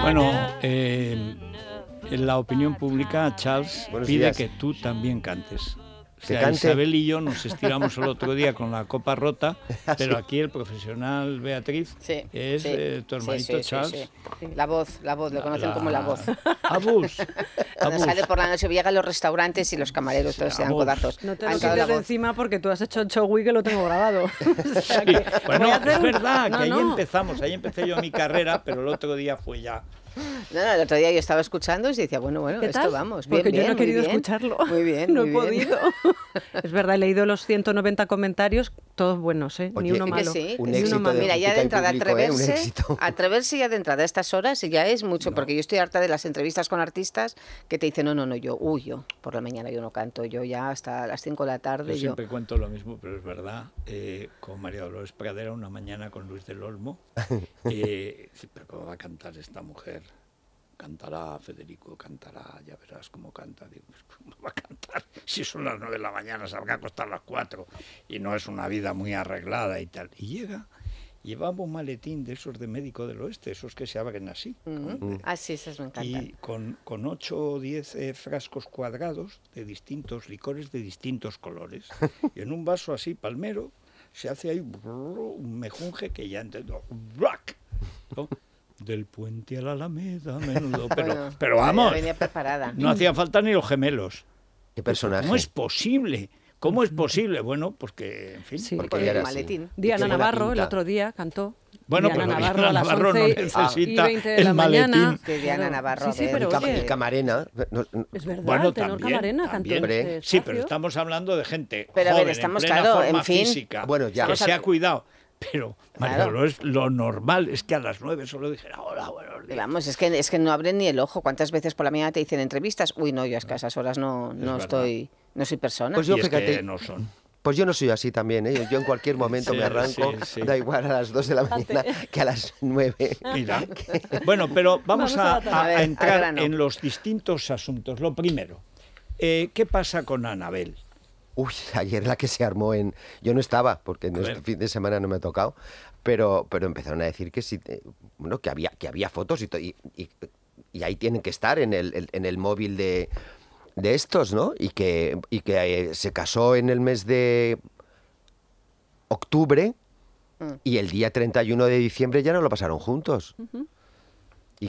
Bueno, eh, en la opinión pública, Charles pide que tú también cantes o Isabel y yo nos estiramos el otro día con la copa rota, pero aquí el profesional Beatriz es eh, tu hermanito sí, Charles. La voz, la voz, lo conocen como la ah. voz. Abus. Cuando sale por la noche, llega a los restaurantes y los camareros todos se dan codazos. No te lo quites de encima porque tú has hecho el show que lo tengo grabado. bueno, es verdad que ahí empezamos, ahí empecé yo mi carrera, pero el otro día fue ya No, no, el otro día yo estaba escuchando y decía, bueno, bueno, esto vamos. Porque yo no he querido escucharlo. Muy bien. No he podido. es verdad, he leído los 190 comentarios, todos buenos, ¿eh? ni uno eh, malo. un Mira, ya de entrada, ¿eh? atreverse, atreverse ya de entrada a estas horas ya es mucho, porque yo estoy harta de las entrevistas con artistas que te dicen, no, no, no, yo huyo. Por la mañana yo no canto, yo ya hasta las 5 de la tarde. Yo, siempre cuento lo mismo, pero es verdad, eh, con María Dolores Pradera una mañana con Luis del Olmo, eh, pero ¿cómo va a cantar esta mujer? cantará Federico, cantará, ya verás cómo canta. Digo, pues, ¿cómo va a cantar? Si son las nueve de la mañana, salga a acostar las cuatro y no es una vida muy arreglada y tal. Y llega, llevaba un maletín de esos de médico del oeste, esos que se abren así. Uh mm. ah, Así, me encantan. Y con, con ocho o diez eh, frascos cuadrados de distintos licores de distintos colores. y en un vaso así, palmero, se hace ahí un mejunje que ya entiendo ¡Black! Del puente a la Alameda, menudo. Pero, vamos. No hacía falta ni los gemelos. ¿Qué personaje? No es posible. ¿Cómo es posible? Bueno, porque, en fin. Sí, porque el maletín. Diana Navarro el otro día cantó. Bueno, pero Navarro, Diana Navarro no necesita el maletín. Que Diana Navarro, sí, eh, pero, el, Camarena. Es verdad, bueno, tenor también, Camarena cantó. Este sí, pero estamos hablando de gente pero, joven, a ver, estamos en en fin. física, bueno, ya. que se ha cuidado. Pero claro. lo normal es que a las nueve solo dijera hola, buenos días. Vamos, es que, es que no abren ni el ojo. ¿Cuántas veces por la mañana te dicen entrevistas? Uy, no, yo a esas horas no, no estoy, no soy persona. Pues yo, fíjate, no Pues yo no soy así también, ¿eh? yo en cualquier momento me arranco, da igual a las dos de la mañana que a las nueve. Mira. bueno, pero vamos, a, entrar en los distintos asuntos. Lo primero, eh, ¿qué pasa con Anabel? Uy, ayer la que se armó en... Yo no estaba, porque en este fin de semana no me ha tocado, pero, pero empezaron a decir que sí, si, eh, bueno, que había, que había fotos y, ahí tienen que estar en el, en el móvil de, estos, ¿no? Y que, que eh, se casó en el mes de octubre mm. y el día 31 de diciembre ya no lo pasaron juntos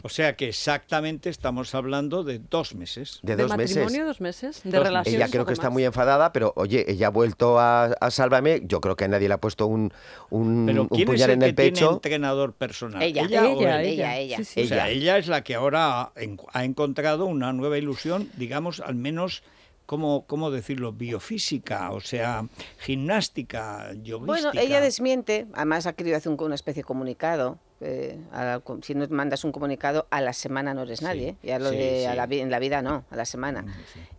o sea que exactamente estamos hablando de dos meses. De, matrimonio, dos meses. De relación. Ella creo que está muy enfadada, pero oye, ella ha vuelto a, Sálvame. Yo creo que a nadie le ha puesto un, un, puñal es el en el que pecho. Tiene entrenador personal? Ella, ella, O sea, ella es la que ahora ha, encontrado una nueva ilusión, digamos, al menos. como ¿cómo, decirlo? Biofísica, o sea, gimnástica, Bueno, ella desmiente, además ha querido hacer una especie de comunicado eh, si no mandas un comunicado a la semana no eres nadie, ya lo de en la vida no, a la semana.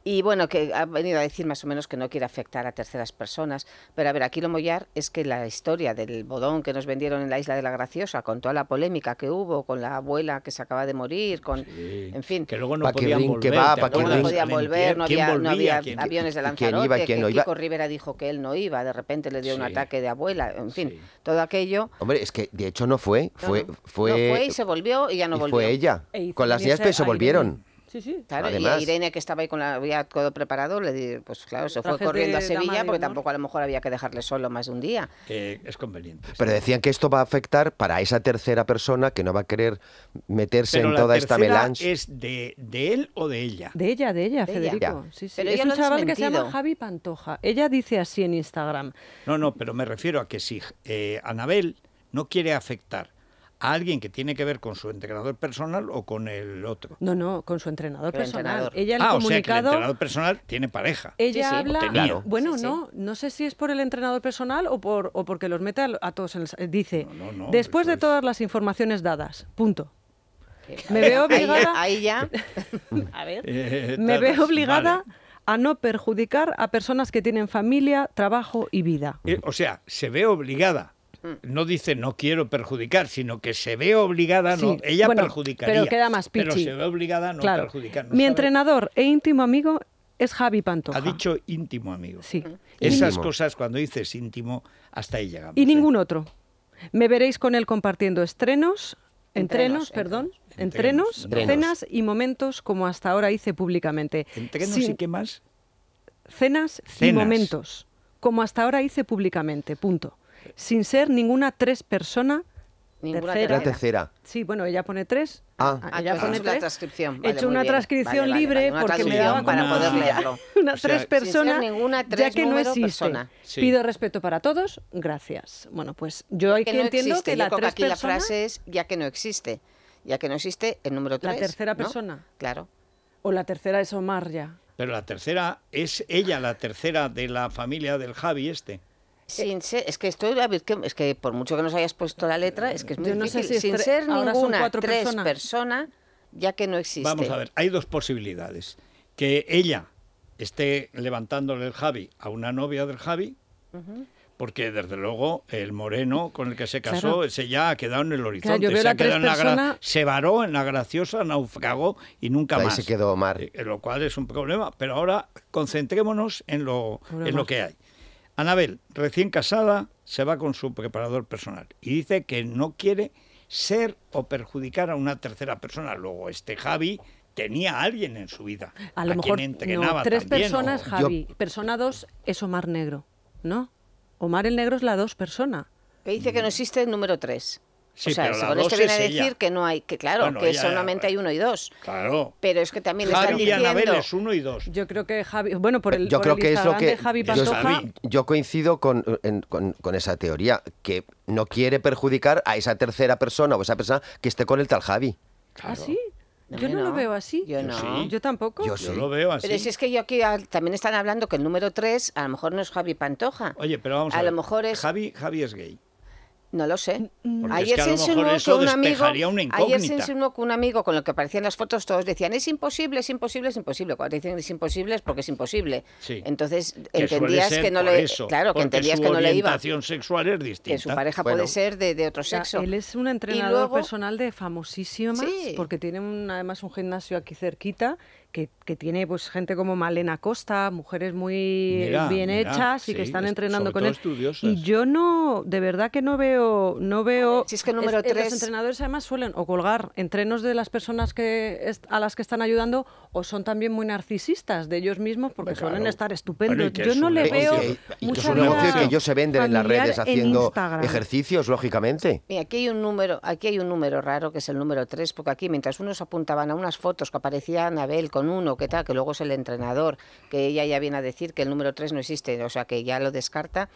Y bueno, que ha venido a decir más o menos que no quiere afectar a terceras personas, pero a ver, aquí lo mollar es que la historia del bodón que nos vendieron en la isla de la Graciosa, con toda la polémica que hubo, con la abuela que se acaba de morir, con, en fin, que luego no volver, que no volver, no había, aviones de Lanzarote, que Kiko Rivera dijo que él no iba, de repente le dio un ataque de abuela, en fin, todo aquello. Hombre, es que de hecho no fue fue, y se volvió y ya no volvió. ella. E con las pero se pues volvieron. y Irene, que estaba ahí con la, había todo preparado, le di, pues claro, se fue corriendo a Sevilla porque tampoco a lo mejor había que dejarle solo más de un día. es conveniente. Pero decían que esto va a afectar para esa tercera persona que no va a querer meterse en toda esta melange. ¿Es de, él o de ella? De ella, de ella, Federico. Ella. que se llama Javi Pantoja. Ella dice así en Instagram. No, no, pero me refiero a que si eh, Anabel no quiere afectar alguien que tiene que ver con su entrenador personal o con el otro. No, no, con su entrenador personal. Ella el ah, comunicado, o sea el entrenador personal tiene pareja. Ella habla, bueno, no, no sé si es por el entrenador personal o por porque los mete a, todos en eh, dice, después de todas las informaciones dadas. Punto. Eh, me veo obligada. Ahí ya. A ver. Eh, me veo obligada a no perjudicar a personas que tienen familia, trabajo y vida. o sea, se ve obligada no dice no quiero perjudicar, sino que se ve obligada, no, ella perjudicaría. Pero queda más Pero se ve obligada a no perjudicar. Mi entrenador e íntimo amigo es Javi Pantoja. Ha dicho íntimo amigo. Sí. Esas cosas cuando dices íntimo, hasta ahí llegamos. Y ¿eh? ningún otro. Me veréis con él compartiendo estrenos, entrenos, perdón, entrenos, cenas y momentos como hasta ahora hice públicamente. ¿Entrenos y qué más? cenas, y momentos, como hasta ahora hice públicamente, punto sin ser ninguna tres persona. Ninguna tercera. tercera. Sí, bueno, ella pone tres. Ah, ah, ah pone La He hecho una transcripción libre porque me daba para poder leerlo. Una tres personas, ya que no existe. Pido respeto para todos, gracias. Bueno, pues yo aquí entiendo que la frase es ya que no existe. Ya que no existe el número tres. La tercera persona. Claro. O la tercera es Omar ya. Pero la tercera es ella, la tercera de la familia del Javi este. Eh, es que que es que por mucho que nos hayas puesto la letra, es que es muy Sin ser ninguna, tres personas, persona, ya que no existe. Vamos a ver, hay dos posibilidades. Que ella esté levantándole el Javi a una novia del Javi, porque desde luego el moreno con el que se casó, ese ya ha quedado en el horizonte. se, ha quedado en la varó en la graciosa, naufragó y nunca Ahí más. se quedó Omar. Eh, lo cual es un problema, pero ahora concentrémonos en lo, en lo que hay. Anabel, recién casada, se va con su preparador personal y dice que no quiere ser o perjudicar a una tercera persona. Luego este Javi tenía a alguien en su vida. A lo mejor entrenaba tres personas, Javi. Persona dos es Omar Negro, ¿no? Omar el Negro es la dos persona. Que dice que no existe el número tres o sea, eso este viene a decir que no hay, que claro, que solamente hay uno y dos. Claro. Pero es que también Javi están Y Anabel es uno y dos. Yo creo que Javi, bueno, por el, yo creo que es lo que, Javi Pantoja. Yo, coincido con, con, esa teoría que no quiere perjudicar a esa tercera persona o esa persona que esté con el tal Javi. ¿Ah, sí? Yo no, lo veo así. Yo no. Yo tampoco. Yo, sí. lo veo así. Pero si es que yo aquí ah, también están hablando que el número tres a lo mejor no es Javi Pantoja. Oye, pero vamos a, ver. lo mejor es. Javi, Javi es gay. No lo sé. ayer es se insinuó que un amigo, un amigo con lo que aparecían las fotos todos decían es imposible, es imposible, es imposible. Cuando dicen es imposible es porque es imposible. Entonces entendías que no le claro, que entendías que no le iba. sexual es distinta. Que su pareja puede ser de, otro sexo. él es un entrenador personal de famosísimas porque tiene además un gimnasio aquí cerquita que, tiene pues gente como Malena Costa, mujeres muy bien hechas y que están entrenando con él. Y yo no, de verdad que no veo, no veo. Si es que número eh, Los entrenadores además suelen o colgar entrenos de las personas que a las que están ayudando o son también muy narcisistas de ellos mismos porque suelen estar estupendos. Yo no le veo que, negocio que ellos se venden en las redes haciendo ejercicios, lógicamente. Mira, aquí hay un número, aquí hay un número raro que es el número 3, porque aquí mientras unos apuntaban a unas fotos que aparecía Anabel con uno, que tal, que luego es el entrenador, que ella ya viene a decir que el número tres no existe, o sea, que ya lo descarta.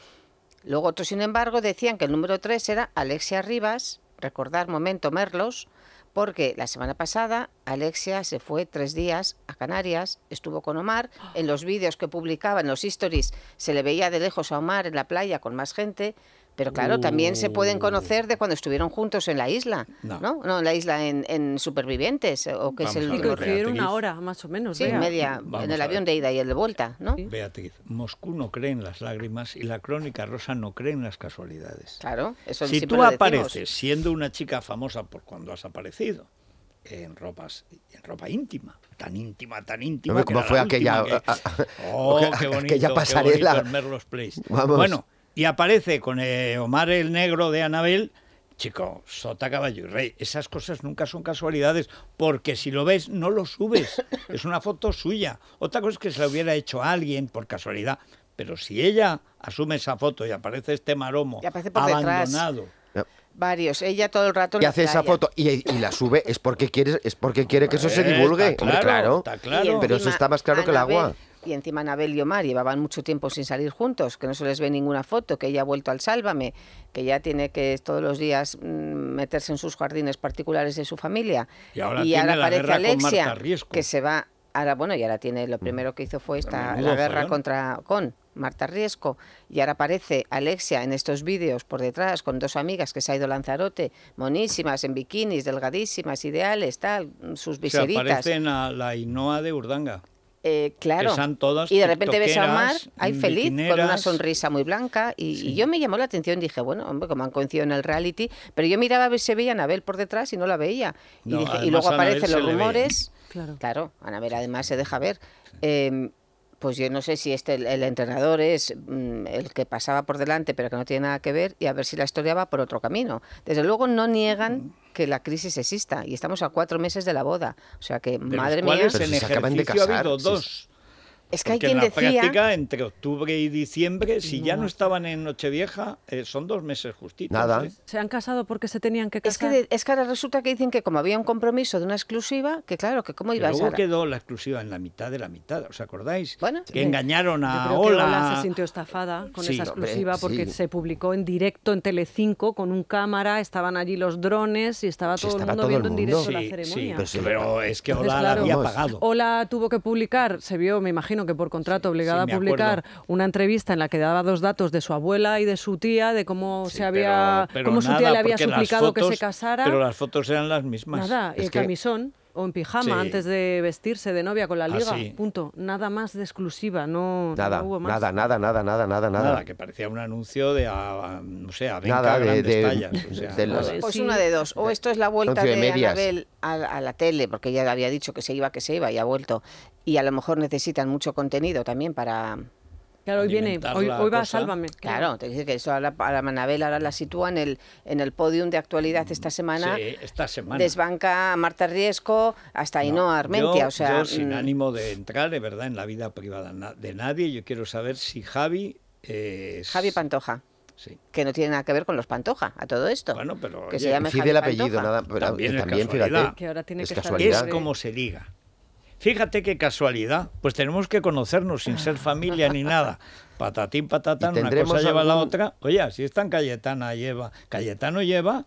Luego otros, sin embargo, decían que el número tres era Alexia Rivas, recordar, momento, Merlos, porque la semana pasada Alexia se fue tres días a Canarias, estuvo con Omar, en los vídeos que publicaba, en los histories, se le veía de lejos a Omar en la playa con más gente, pero claro, también se pueden uh. conocer de cuando estuvieron juntos en la isla, ¿no? No, en la isla, en, Supervivientes, o que es el... que una hora, más o menos. Sí, media, en el avión de ida y el de vuelta, ¿no? Beatriz, Moscú no cree en las lágrimas y la crónica rosa no cree en las casualidades. Claro, eso Si tú apareces siendo una chica famosa por cuando has aparecido, en ropas en ropa íntima tan íntima tan íntima como fue aquella oh qué bonito pasarela Merlos Place. bueno y aparece con eh, Omar el Negro de Anabel. Chico, sota, caballo y rey. Esas cosas nunca son casualidades, porque si lo ves, no lo subes. Es una foto suya. Otra cosa es que se la hubiera hecho a alguien por casualidad. Pero si ella asume esa foto y aparece este maromo abandonado. Varios, ella todo el rato. Y hace esa foto y, la sube, es porque quiere, es porque quiere que eso se divulgue. claro, Está claro. Pero eso está más claro que el agua y encima Anabel y Omar llevaban mucho tiempo sin salir juntos, que no se les ve ninguna foto, que ella ha vuelto al Sálvame, que ya tiene que todos los días mm, meterse en sus jardines particulares de su familia. Y ahora, aparece Alexia, que se va. Ahora, bueno, y ahora tiene, lo mm. primero que hizo fue esta, la guerra contra con Marta Riesco, y ahora aparece Alexia en estos vídeos por detrás con dos amigas que se ha ido Lanzarote, monísimas, en bikinis, delgadísimas, ideales, tal, sus viseritas. a la Inoa de Urdanga. Eh, claro. y de repente ves a Omar, ahí feliz, con una sonrisa muy blanca. Y, yo me llamó la atención, dije, bueno, hombre, como han coincidido en el reality, pero yo miraba a ver si veía a Anabel por detrás y no la veía. y, luego aparecen los rumores. Claro. claro, Anabel además se deja ver. Em, pues yo no sé si este el, entrenador es mm, el que pasaba por delante, pero que no tiene nada que ver, y a ver si la historia va por otro camino. Desde luego no niegan que la crisis exista, y estamos a cuatro meses de la boda. O sea que, madre mía... se acaban de casar. dos. Es que hay quien en la práctica, entre octubre y diciembre, si ya no estaban en Nochevieja, eh, son dos meses justitos. Nada. ¿eh? Se han casado porque se tenían que casar. Es que, ahora resulta que dicen que como había un compromiso de una exclusiva, que claro, que cómo iba a ser. Luego quedó la exclusiva en la mitad de la mitad, ¿os acordáis? Bueno, que engañaron a Ola. Ola se sintió estafada con esa exclusiva porque se publicó en directo en Telecinco con un cámara, estaban allí los drones y estaba todo el mundo viendo en directo la ceremonia. sí, pero, es que Ola la había pagado. Ola tuvo que publicar, se vio, me imagino, que por contrato obligada a publicar una entrevista en la que daba dos datos de su abuela y de su tía, de cómo se había, su tía le había suplicado que se casara. Pero las fotos eran las mismas. Nada, el camisón. O en pijama antes de vestirse de novia con la ah, liga. Punto. Nada más de exclusiva, no, nada, hubo más. Nada, nada, nada, nada, nada, nada. que parecía un anuncio de, no sé, a 20 nada, tallas, Pues una de dos. O esto es la vuelta de, Isabel Anabel a, la tele, porque ella había dicho que se iba, que se iba y ha vuelto. Y a lo mejor necesitan mucho contenido también para, Claro, hoy viene, hoy, va a Sálvame. Claro, te dice que eso a la, a la ahora la sitúa en el, en el podium de actualidad esta semana. Sí, esta semana. Desbanca a Marta Riesco hasta ahí no, Armentia. o sea, sin mm. ánimo de entrar, de verdad, en la vida privada de nadie, yo quiero saber si Javi es... Javi Pantoja. Sí. que no tiene nada que ver con los Pantoja, a todo esto. Bueno, pero que se llame apellido, nada, pero también, también es casualidad. Es como se diga. Fíjate qué casualidad, pues tenemos que conocernos sin ser familia ni nada. Patatín, patatán, una cosa lleva la otra. Oye, si están Cayetana lleva, Cayetano lleva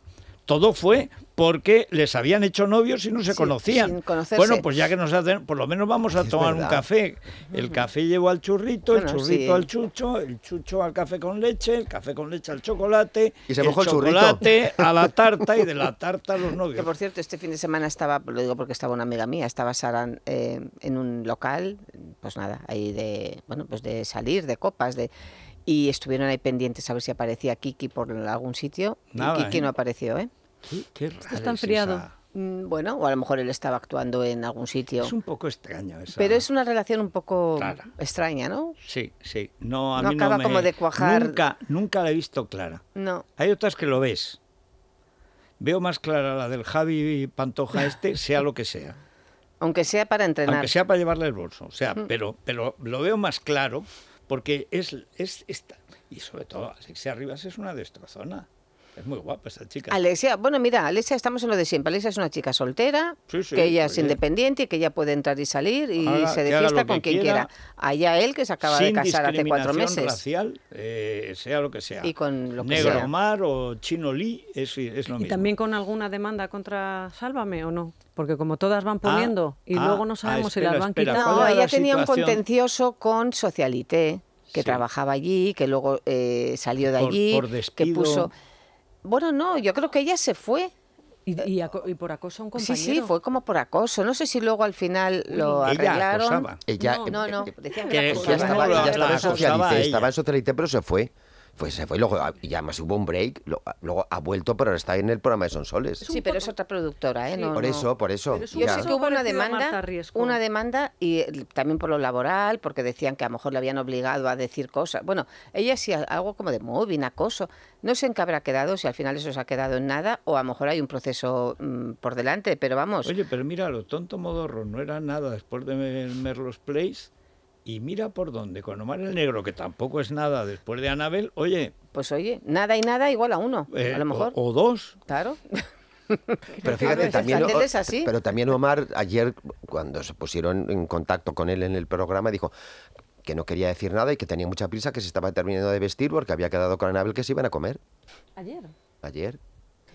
todo fue porque les habían hecho novios y no se conocían. Bueno, pues ya que nos hacen, por lo menos vamos a tomar un café. El café llegó al churrito, el churrito al chucho, el chucho al café con leche, el café con leche al chocolate, y se el chocolate a la tarta y de la tarta a los novios. Que por cierto, este fin de semana estaba, lo digo porque estaba una amiga mía, estaba Sara en eh, un local, pues nada, ahí de, bueno, pues de salir, de copas, de y estuvieron ahí pendientes a ver si aparecía Kiki por algún sitio. y Kiki ¿eh? no apareció, ¿eh? Qué, Está enfriado. Mm, bueno, o a lo mejor él estaba actuando en algún sitio. Es un poco extraño eso. Pero es una relación un poco extraña, ¿no? Sí, sí. No, a acaba no como de cuajar. Nunca, la he visto clara. No. Hay otras que lo ves. Veo más clara la del Javi Pantoja este, sea lo que sea. Aunque sea para entrenar. Aunque sea para llevarle el bolso. O sea, pero, pero lo veo más claro porque es, es esta. Y sobre todo, si arribas es una destrozona. Es muy guapa esa chica. bueno, mira, Alessia, estamos en lo de siempre. Alessia es una chica soltera, que ella es independiente y que ella puede entrar y salir y se defiesta con quien quiera. Allá él, que se acaba de casar hace cuatro meses. racial, eh, sea lo que sea. Y con lo que Negro Mar o Chino Lee, es, lo mismo. ¿Y también con alguna demanda contra Sálvame o no? Porque como todas van poniendo ah, y ah, luego no sabemos ah, si las van quitando. No, ella tenía un contencioso con Socialité que trabajaba allí, que luego eh, salió de allí, que puso bueno, no, yo creo que ella se fue. ¿Y, eh, por acoso a un compañero? Sí, sí, fue como por acoso. No sé si luego al final lo arreglaron. Ella, no, no, no. Decían que, Ella estaba, estaba en socialite, estaba en pero se fue. Pues se fue y luego ah, además hubo un break, ah, luego ha vuelto, pero está en el programa de Son Soles. Sí, pero es otra productora, ¿eh? por eso, por eso. Yo sé que hubo una demanda, una demanda y eh, también por lo laboral, porque decían que a lo mejor le habían obligado a decir cosas. Bueno, ella sí, algo como de móvil, acoso. No sé en qué habrá quedado, si al final eso se ha quedado en nada, o a lo mejor hay un proceso mm, por delante, pero vamos. Oye, pero mira, lo tonto modorro, no era nada después de los plays y mira por dónde, con Omar el Negro, que tampoco es nada después de Anabel, oye. Pues oye, nada y nada igual a uno, a eh, lo mejor. O, dos. Claro. Pero fíjate, también, pero también Omar, ayer cuando se pusieron en contacto con él en el programa, dijo que no quería decir nada y que tenía mucha prisa, que se estaba terminando de vestir porque había quedado con Anabel que se iban a comer. ¿Ayer? Ayer.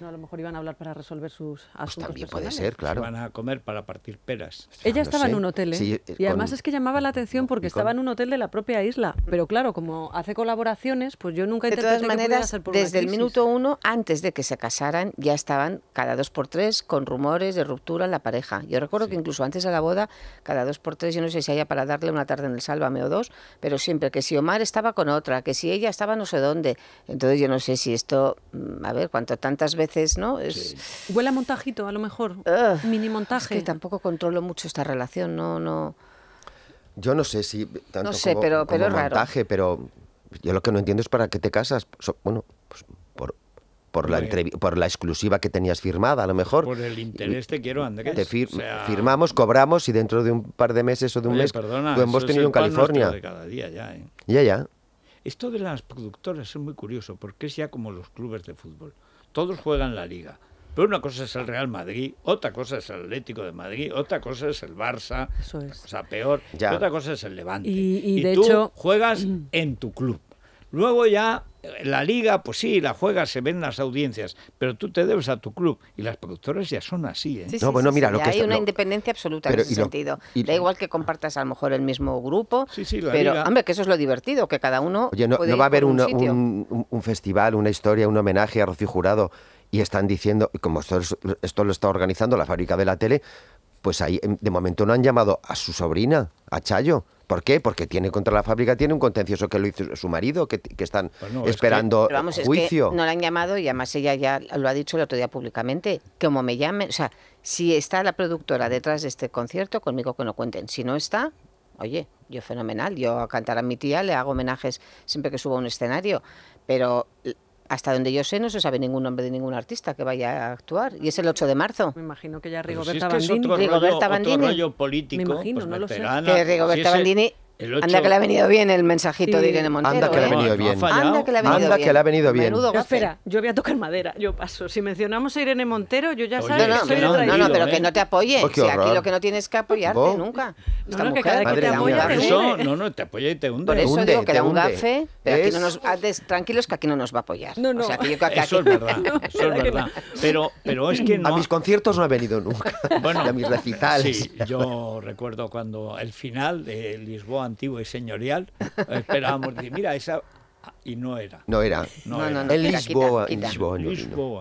No, a lo mejor iban a hablar para resolver sus pues asuntos. también puede ser, claro. Se van a comer para partir peras. Ella ah, estaba en un hotel, ¿eh? eh y además es que llamaba la atención porque estaba en un hotel de la propia isla. Pero claro, como hace colaboraciones, pues yo nunca he De todas maneras, desde el minuto uno, antes de que se casaran, ya estaban cada dos por tres con rumores de ruptura en la pareja. Yo recuerdo que incluso antes de la boda, cada dos por tres, yo no sé si haya para darle una tarde en el Sálvame o dos, pero siempre que si Omar estaba con otra, que si ella estaba no sé dónde. Entonces yo no sé si esto, mm, a ver, cuánto tantas veces veces, ¿no? Es... Huele a montajito, a lo mejor. Mini montaje. que tampoco controlo mucho esta relación, no, no. Yo no sé si tanto no sé, pero, es montaje, raro. pero yo lo que no entiendo es para qué te casas. Bueno, pues por, por la, por la exclusiva que tenías firmada, a lo mejor. Por el interés te quiero, Andrés. Te firmamos, cobramos y dentro de un par de meses o de un mes perdona, tú hemos tenido en California. De cada día ya, ¿eh? ya, ya. Esto de las productoras es muy curioso porque es ya como los clubes de fútbol todos juegan la liga. Pero una cosa es el Real Madrid, otra cosa es el Atlético de Madrid, otra cosa es el Barça, es. sea, peor, y otra cosa es el Levante. Y, de hecho... juegas en tu club. Luego ya la liga, pues sí, la juega, se ven las audiencias, pero tú te debes a tu club y las productoras ya son así. ¿eh? no, bueno, mira, lo que hay una independencia absoluta en ese sentido. Da igual que compartas a lo mejor el mismo grupo, pero hombre, que eso es lo divertido, que cada uno. Oye, no, va a haber un, festival, una historia, un homenaje a Rocío Jurado y están diciendo, y como esto lo está organizando la fábrica de la tele, pues ahí em, de momento no han llamado a su sobrina, a Chayo. ¿Por qué? Porque tiene contra la fábrica, tiene un contencioso que lo hizo su marido, que, están pues esperando juicio. no la han llamado y además ella ya lo ha dicho el otro día públicamente. Como me llamen, o sea, si está la productora detrás de este concierto, conmigo que no cuenten. Si no está, oye, yo fenomenal. Yo a cantar a mi tía le hago homenajes siempre que subo a un escenario. Pero hasta donde yo sé, no se sabe ningún nombre de ningún artista que vaya a actuar. Y es el 8 de marzo. Me imagino que ya Rigoberta Bandini. es otro Rigoberta rollo, Bandini. político. Pues no lo sé. Que Rigoberta Bandini Anda que le ha venido bien el mensajito de Irene Montero. Anda que le ha ¿eh? venido bien. Anda que le ha venido bien. yo voy a tocar madera, yo paso. Si mencionamos a Irene Montero, yo ya sabes no, no, no, no, no, pero que no te ¿eh? apoye. Oh, si aquí lo que no tienes que apoyarte nunca. no, no, te apoya No, no, y te hunde. Por eso digo que un pero no Tranquilos que aquí no nos va a apoyar. No, no. Eso verdad, Pero, pero es que A mis conciertos no ha venido nunca. Bueno, a mis recitales. Sí, yo recuerdo cuando el final de Lisboa antiguo y señorial, esperábamos decir, mira, esa y no era. No era. No, en Lisboa, En Lisboa,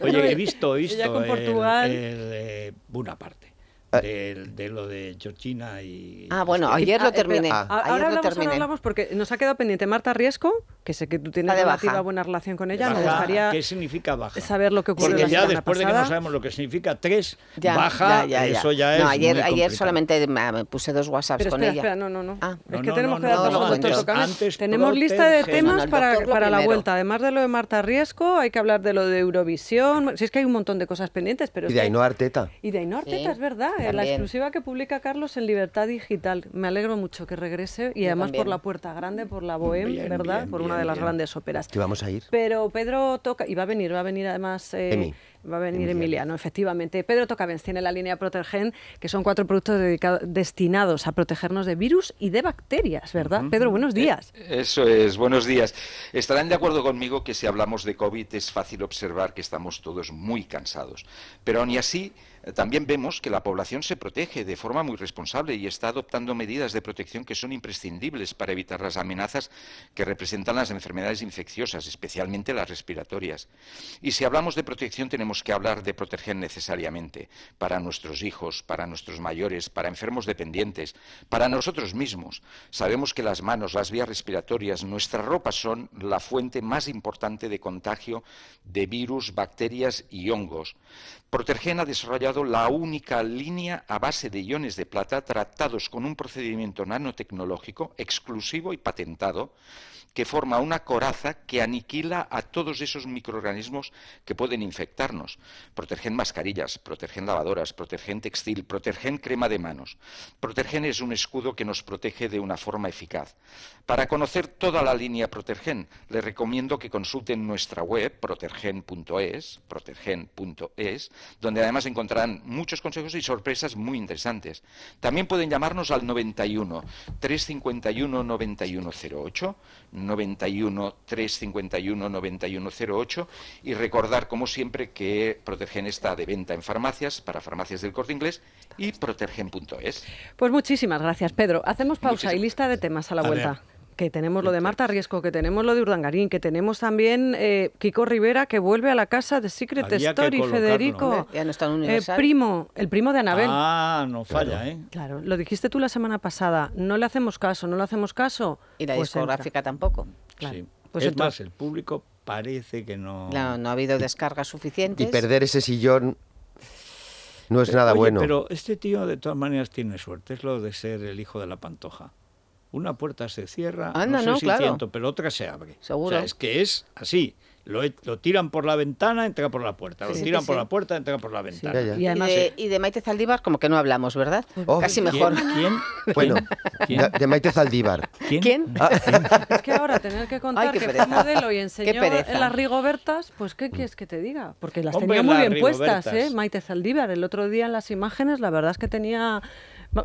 Oye, he visto, he visto con Portugal. Eh, una parte. Ah. De, lo de Georgina y... Ah, bueno, este. ayer lo ah, terminé. Ah. ahora, lo terminé. ahora hablamos porque nos ha quedado pendiente Marta Riesco, que sé que tú tienes una buena relación con ella, me gustaría ¿Qué significa baja? saber lo que ocurre Porque ya después de que no sabemos lo que significa tres, baja, eso ya es. No, ayer, ayer solamente me puse dos WhatsApps con ella. no, no, no. Es que tenemos que Tenemos lista de temas para, la vuelta. Además de lo de Marta Riesco, hay que hablar de lo de Eurovisión. Si es que hay un montón de cosas pendientes. pero Y de Ainhoa Arteta. Y de Ainhoa Arteta, es verdad. La exclusiva que publica Carlos en Libertad Digital. Me alegro mucho que regrese y además por la puerta grande, por la Bohem, ¿verdad? Por una de las grandes óperas. Que vamos a ir. Pero Pedro toca, y va a venir, va a venir además... Eh, va a venir Emiliano, efectivamente. Pedro Tocavens tiene la línea Protegen, que son cuatro productos destinados a protegernos de virus y de bacterias, ¿verdad? Pedro, buenos eh, días. eso es, buenos días. Estarán de acuerdo conmigo que si hablamos de COVID es fácil observar que estamos todos muy cansados, pero ni así eh, también vemos que la población se protege de forma muy responsable y está adoptando medidas de protección que son imprescindibles para evitar las amenazas que representan las enfermedades infecciosas, especialmente las respiratorias. Y si hablamos de protección tenemos que hablar de proteger necesariamente para nuestros hijos, para nuestros mayores, para enfermos dependientes, para nosotros mismos. Sabemos que las manos, las vías respiratorias, nuestra ropa son la fuente más importante de contagio de virus, bacterias y hongos. Protergen ha desarrollado la única línea a base de iones de plata tratados con un procedimiento nanotecnológico exclusivo y patentado que forma una coraza que aniquila a todos esos microorganismos que pueden infectarnos. Protergen mascarillas, protegen lavadoras, protegen textil, protegen crema de manos. Protergen es un escudo que nos protege de una forma eficaz. Para conocer toda la línea Protergen, les recomiendo que consulten nuestra web protegen.es protergen.es, donde además encontrarán muchos consejos y sorpresas muy interesantes. También pueden llamarnos al 91 351 9108 91 351 9108 y recordar como siempre que Protegen está de venta en farmacias para farmacias del Corte Inglés y protegen.es. Pues muchísimas gracias, Pedro. Hacemos pausa y lista de temas a la vuelta que tenemos lo de Marta Riesco, que tenemos lo de Urdangarín, que tenemos también eh, Kiko Rivera que vuelve a la casa de Secret Story, Federico. Ya eh, primo, el primo de Anabel. Ah, no falla, ¿eh? Claro, lo dijiste tú la semana pasada. No le hacemos caso, no le hacemos caso. Y la pues discográfica tampoco. Claro. Pues es más, el público parece que no... no... ha habido descargas suficientes. Y perder ese sillón no es nada bueno. Pero este tío de todas maneras tiene suerte, es lo de ser el hijo de la pantoja una puerta se cierra, no sé si pero otra se abre. Seguro. O sea, es que es así. Lo, lo, tiran por la ventana, entra por la puerta. lo tiran por la puerta, entra por la ventana. Y, además, de, Maite Zaldívar, como que no hablamos, ¿verdad? Pues Casi mejor. ¿Quién? Bueno, De, Maite Zaldívar. ¿Quién? Ah, es que ahora tener que contar que fue modelo y enseñó en las rigobertas, pues ¿qué quieres que te diga? Porque las tenía muy bien puestas, ¿eh? Maite Zaldívar. El otro día en las imágenes, la verdad es que tenía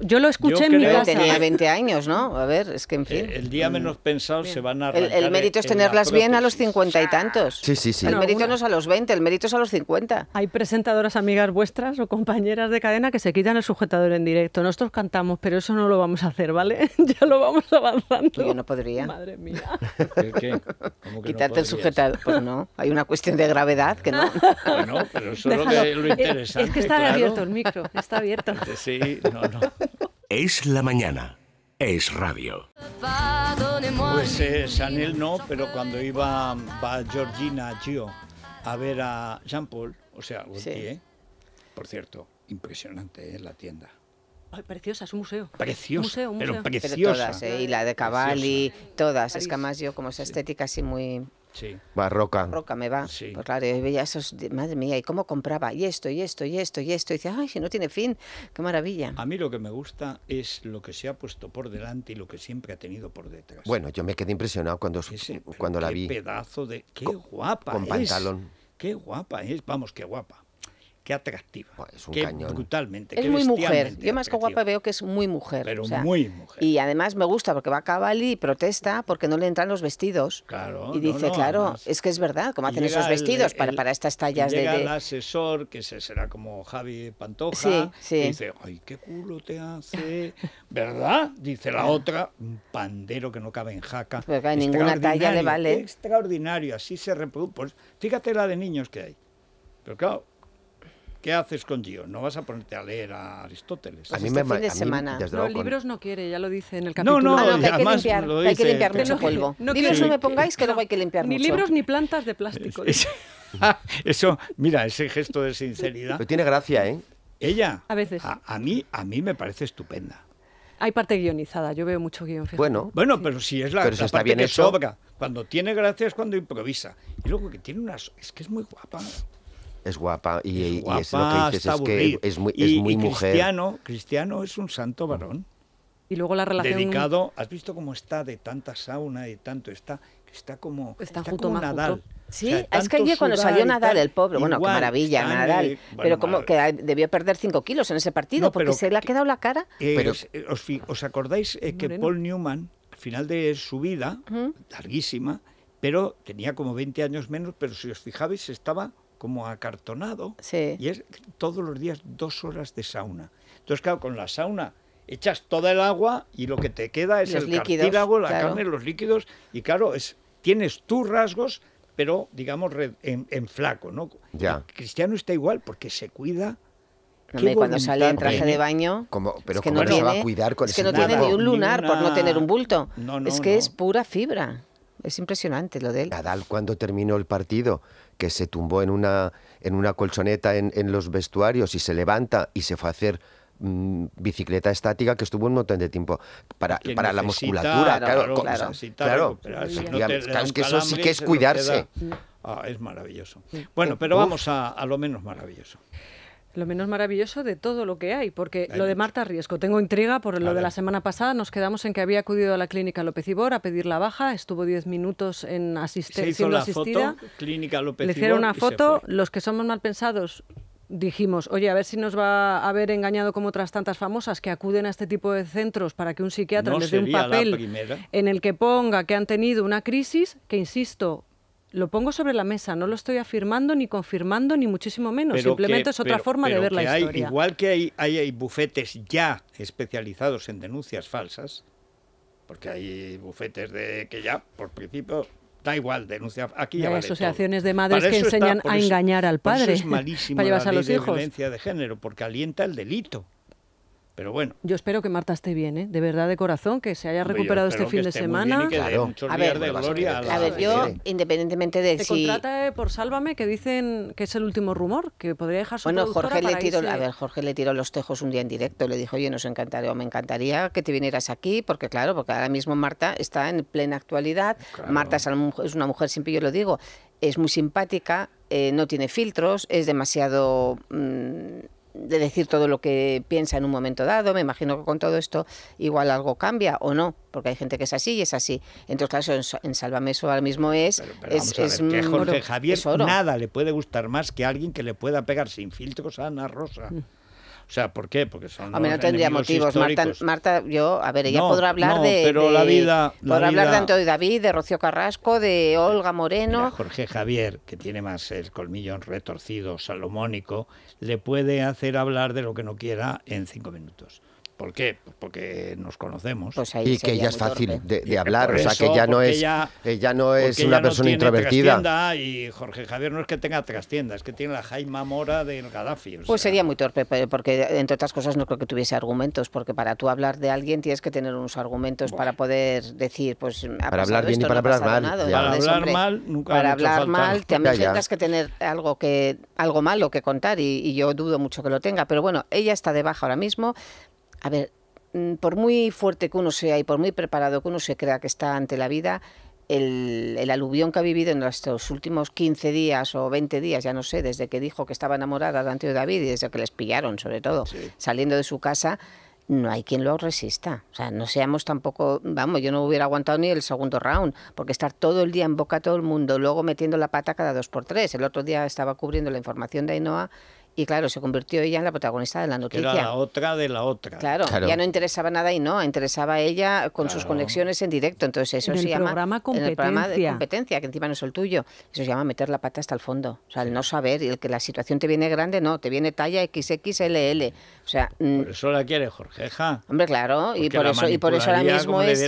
yo lo escuché en mi casa. Tenía 20 años, ¿no? A ver, es que en fin. Eh, el día menos mm. pensado se van a el, el mérito es tenerlas bien a los 50 y tantos. Sí, sí, sí. El mérito no es a los 20, el mérito es a los 50. Hay presentadoras amigas vuestras o compañeras de cadena que se quitan el sujetador en directo. Nosotros cantamos, pero eso no lo vamos a hacer, ¿vale? ya lo vamos avanzando. Yo no podría. Madre mía. ¿Qué, qué? cómo Quitarte el sujetador. Pues no, hay una cuestión de gravedad que no. Bueno, pero eso es lo, que, Es que está abierto el micro, está abierto. Sí, no, no. Es la mañana. Es radio. Pues eh, Sanel no, pero cuando iba va Georgina Gio a ver a Jean Paul, o sea, por cierto, impresionante eh, la tienda. Ay, preciosa, es un museo. Preciosa, un museo. pero preciosa. Eh, y la de Cavalli, todas. Es que además yo como esa estética así muy Sí. Barroca. Barroca me va. Sí. Pues claro, yo veía esos, madre mía, ¿y cómo compraba? Y esto, y esto, y esto, y esto. Y decía, ay, si no tiene fin, qué maravilla. A mí lo que me gusta es lo que se ha puesto por delante y lo que siempre ha tenido por detrás. Bueno, yo me quedé impresionado cuando, cuando la vi. Qué pedazo de. ¡Qué con, guapa! Con pantalón. ¡Qué guapa es! Vamos, qué guapa qué atractiva. Es un cañón. Brutalmente. Es muy mujer. Yo más que guapa veo que es muy mujer. Pero muy mujer. Y además me gusta porque va a cabal y protesta porque no le entran los vestidos. Claro. Y dice, claro, es que es verdad, Como hacen esos vestidos para, para estas tallas de, el asesor, que será como Javi Pantoja, sí, sí. Y dice, ay, qué culo te hace. ¿Verdad? Dice la otra, un pandero que no cabe en jaca. Porque ninguna talla le vale. Extraordinario, así se reproduce. Pues fíjate la de niños que hay. Pero claro, ¿Qué haces con Gio? No vas a ponerte a leer a Aristóteles. a mí este fin de semana. Los libros no quiere, ya lo dice en el capítulo. No, no, ah, no hay, que limpiar, hay que limpiar no, polvo. No no me pongáis que luego hay que limpiar ni mucho. Ni libros ni plantas de plástico. eso, mira, ese gesto de sinceridad. Pero tiene gracia, ¿eh? Ella. A veces. A, mí, a mí me parece estupenda. Hay parte guionizada, yo veo mucho guion. Bueno, bueno, pero si es la, está parte bien que sobra. Cuando tiene gracia es cuando improvisa. Y luego que tiene unas... Es que es muy guapa. Es guapa y, es, lo que dices, es muy, cristiano, Cristiano es un santo varón. Y luego la relación... Dedicado, ¿has visto cómo está de tanta sauna y tanto? Está, está como, está, como Nadal. Sí, es que ayer cuando salió Nadal, el pobre, bueno, qué maravilla, Nadal. pero como que debió perder 5 kilos en ese partido, porque se le ha quedado la cara. pero, os, acordáis eh, que Paul Newman, al final de su vida, larguísima, pero tenía como 20 años menos, pero si os fijáis estaba como acartonado y es todos los días dos horas de sauna. Entonces, claro, con la sauna echas toda el agua y lo que te queda es el líquidos, la carne, los líquidos y claro, es, tienes tus rasgos, pero digamos en, flaco, ¿no? Ya. cristiano está igual porque se cuida. cuando sale en traje de baño, como, pero es que no tiene, va a cuidar con es que no tiene ni un lunar por no tener un bulto. es que es pura fibra. Es impresionante lo de él. Nadal, cuando terminó el partido? que se tumbó en una, en una colchoneta en, en los vestuarios y se levanta y se fue a hacer mm, bicicleta estática que estuvo un montón de tiempo para, para la musculatura claro claro, claro, claro, es que eso sí que es cuidarse ah, es maravilloso bueno pero vamos a, a lo menos maravilloso lo menos maravilloso de todo lo que hay, porque lo de Marta Riesco, tengo intriga por lo de la semana pasada, nos quedamos en que había acudido a la clínica López Ibor a pedir la baja, estuvo 10 minutos en asistencia. asistida, foto, clínica López Le hicieron una foto, los que somos mal pensados dijimos, oye, a ver si nos va a haber engañado como otras tantas famosas que acuden a este tipo de centros para que un psiquiatra les dé un papel en el que ponga que han tenido una crisis, que insisto, lo pongo sobre la mesa, no lo estoy afirmando ni confirmando ni muchísimo menos, simplemente es otra forma de ver la historia. Hay, igual que hay, hay, bufetes ya especializados en denuncias falsas, porque hay bufetes de que ya, por principio, da igual, denuncia aquí ya, asociaciones de madres que enseñan a engañar al padre. eso es malísimo para la a los hijos. violencia de género, porque alienta el delito. Pero bueno. Yo espero que Marta esté bien, ¿eh? de verdad, de corazón, que se haya recuperado este fin de semana. a ver, yo, independientemente de Te contrata eh, por Sálvame, que dicen que es el último rumor, que podría dejar su Bueno, Jorge le, tiró, a ver, Jorge le tiró los tejos un día en directo. Le dijo, oye, nos encantaría, o me encantaría que te vinieras aquí, porque claro, porque ahora mismo Marta está en plena actualidad. Marta es una mujer, siempre yo lo digo, es muy simpática, eh, no tiene filtros, es demasiado. Mm, de decir todo lo que piensa en un momento dado. Me imagino que con todo esto igual algo cambia o no, porque hay gente que es así y es así. Entonces, claro, en, en Sálvame eso ahora mismo es... es, es que Jorge Javier nada le puede gustar más que alguien que le pueda pegar sin filtros a Ana Rosa. Mm. O sea, ¿por qué? Porque son. Hombre, no tendría motivos. Marta, yo, a ver, ella podrá hablar de. Pero la vida. podrá hablar de Antonio David, de Rocío Carrasco, de Olga Moreno. Jorge Javier, que tiene más el colmillón retorcido, salomónico, le puede hacer hablar de lo que no quiera en cinco minutos. ¿Por qué? Pues porque nos conocemos. Pues y que ella es fácil de, eh, hablar, o sea, que ya no es, ella, no es una persona introvertida. Y Jorge Javier no es que tenga trastienda, es que tiene la Jaime Mora de Gaddafi. pues sería muy torpe, porque entre otras cosas no creo que tuviese argumentos, porque para tú hablar de alguien tienes que tener unos argumentos para poder decir, pues. Ha para hablar bien y para hablar mal. para hablar mal, nunca Para hablar mal, también que tener algo, que, algo malo que contar, y, y yo dudo mucho que lo tenga. Pero bueno, ella está de baja ahora mismo a ver, mm, por muy fuerte que uno sea y por muy preparado que uno se crea que está ante la vida, el, aluvión que ha vivido en estos últimos 15 días o 20 días, ya no sé, desde que dijo que estaba enamorada de Antonio David y desde que les pillaron, sobre todo, saliendo de su casa, no hay quien lo resista. O sea, no seamos tampoco, vamos, yo no hubiera aguantado ni el segundo round, porque estar todo el día en boca a todo el mundo, luego metiendo la pata cada dos por tres. El otro día estaba cubriendo la información de Ainhoa y claro, se convirtió ella en la protagonista de la noticia. Era la otra de la otra. Claro, ya no interesaba nada y no, interesaba ella con sus conexiones en directo. Entonces eso se llama... el programa de competencia, que encima no es el tuyo. Eso se llama meter la pata hasta el fondo. O sea, el no saber y el que la situación te viene grande, no, te viene talla XXLL. O sea... Mm. Por eso la quiere Jorgeja. Hombre, claro, y por, eso, y por eso ahora mismo es...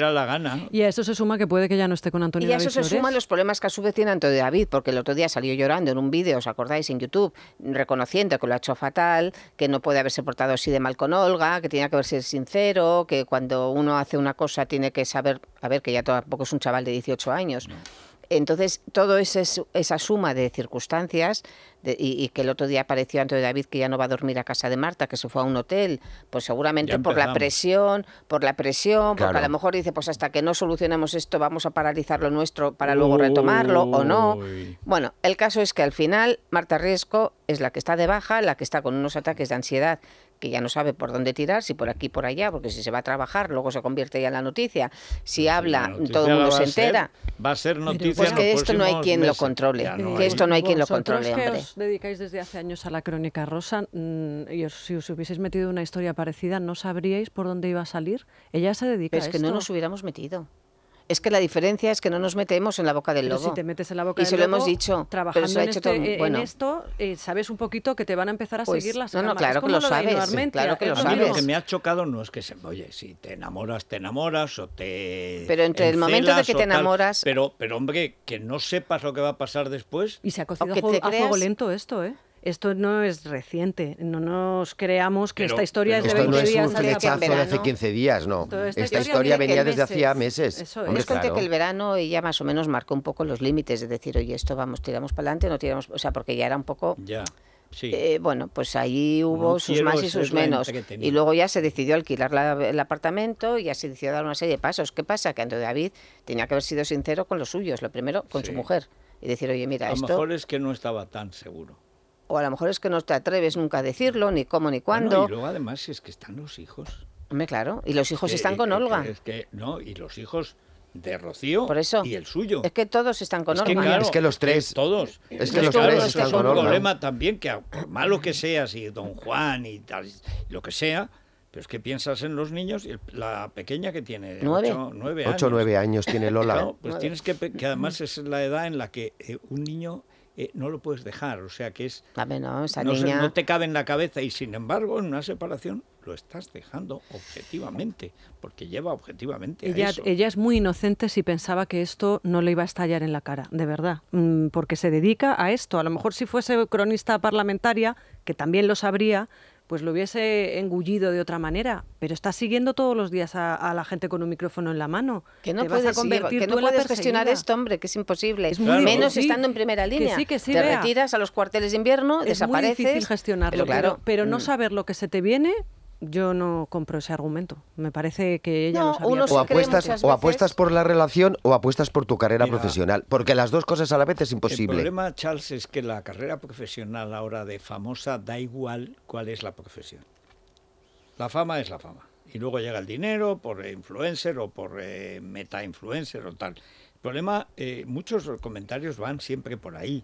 Y a eso se suma que puede que ya no esté con Antonio Y a eso se suma suman los problemas que a su vez tiene Antonio David, porque el otro día salió llorando en un vídeo, ¿os acordáis? En YouTube, reconociendo que lo ha hecho fatal, que no puede haberse portado así de mal con Olga, que tiene que haber sido sincero, que cuando uno hace una cosa tiene que saber, a ver, que ya tampoco es un chaval de 18 años. Entonces, toda esa suma de circunstancias, y, que el otro día apareció Antonio David que ya no va a dormir a casa de Marta, que se fue a un hotel, pues seguramente por la presión, por la presión, porque a lo mejor dice, pues hasta que no solucionemos esto vamos a paralizar lo nuestro para luego retomarlo o no. Bueno, el caso es que al final Marta Riesco es la que está de baja, la que está con unos ataques de ansiedad que ya no sabe por dónde tirar, si por aquí, por allá, porque si se va a trabajar, luego se convierte ya en la noticia. Si habla, todo el mundo se entera. va a ser noticia. Pues que esto no hay quien lo controle. que esto no hay quien lo controle, hombre. os dedicáis desde hace años a la crónica rosa mm, y si os hubieseis metido una historia parecida, no sabríais por dónde iba a salir. Ella se dedica a a Es que no nos hubiéramos metido. Es que la diferencia es que no nos metemos en la boca del lobo. Y si te metes en la boca y del lo hemos dicho. Trabajando en, esto, sabes un poquito que te van a empezar a pues, seguir las no, no, claro que lo, sabes, claro que lo, sabes. Lo que me ha chocado no es que se, oye, si te enamoras, te enamoras o te Pero entre el momento de que te enamoras, pero pero hombre, que no sepas lo que va a pasar después. Y se ha cocido a fuego lento esto, ¿eh? Esto no es reciente. No nos creamos que esta historia es de no es un flechazo de hace 15 días, no. Esta, historia venía desde hacía meses. Eso que el verano ya más o menos marcó un poco los límites de decir, oye, esto vamos, tiramos para adelante, no tiramos, o sea, porque ya era un poco... Ya. Eh, bueno, pues ahí hubo sus más y sus menos. Y luego ya se decidió alquilar el apartamento y así se decidió dar una serie de pasos. ¿Qué pasa? Que Andrés David tenía que haber sido sincero con los suyos, lo primero con su mujer. Y decir, oye, mira, esto... A lo mejor es que no estaba tan seguro o a lo mejor es que no te atreves nunca a decirlo, ni cómo ni cuándo. y luego además es que están los hijos. Hombre, claro, y los hijos están con Olga. Es que, no, y los hijos de Rocío y el suyo. Es que todos están con Olga. Que, es que los tres. todos. Es que los tres están con Es un problema también que, malo que seas, y Don Juan y tal, lo que sea, pero es que piensas en los niños, y la pequeña que tiene nueve, ocho, nueve años. nueve años tiene Lola. ¿eh? pues tienes que, que además es la edad en la que eh, un niño eh, no lo puedes dejar. O sea que es. Ah, no, te cabe en la cabeza y sin embargo, en una separación lo estás dejando objetivamente, porque lleva objetivamente ella, Ella es muy inocente si pensaba que esto no le iba a estallar en la cara, de verdad, mm, porque se dedica a esto. A lo mejor si fuese cronista parlamentaria, que también lo sabría, pues lo hubiese engullido de otra manera. Pero estás siguiendo todos los días a, la gente con un micrófono en la mano. Que no puedes, gestionar esto, hombre, que es imposible. Menos estando en primera línea. Que te retiras a los cuarteles de invierno, es desapareces. Es muy difícil gestionarlo, pero, no mm. saber lo que se te viene yo no compro ese argumento. Me parece que ella no, sabía o, apuestas, o apuestas por la relación o apuestas por tu carrera profesional, porque las dos cosas a la vez es imposible. El problema, Charles, es que la carrera profesional ahora de famosa da igual cuál es la profesión. La fama es la fama. Y luego llega el dinero por influencer o por eh, meta influencer o tal. El problema, eh, muchos comentarios van siempre por ahí.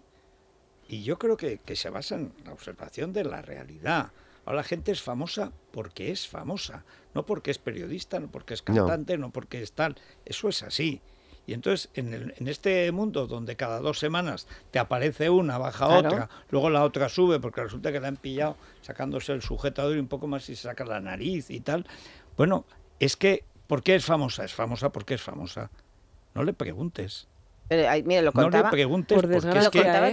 Y yo creo que, se basa en la observación de la realidad Ahora la gente es famosa porque es famosa, no porque es periodista, no porque es cantante, no, porque es tal. Eso es así. Y entonces, en, este mundo donde cada dos semanas te aparece una, baja otra, luego la otra sube porque resulta que la han pillado sacándose el sujetador y un poco más y se saca la nariz y tal. Bueno, es que, ¿por qué es famosa? Es famosa porque es famosa. No le preguntes lo No le preguntes porque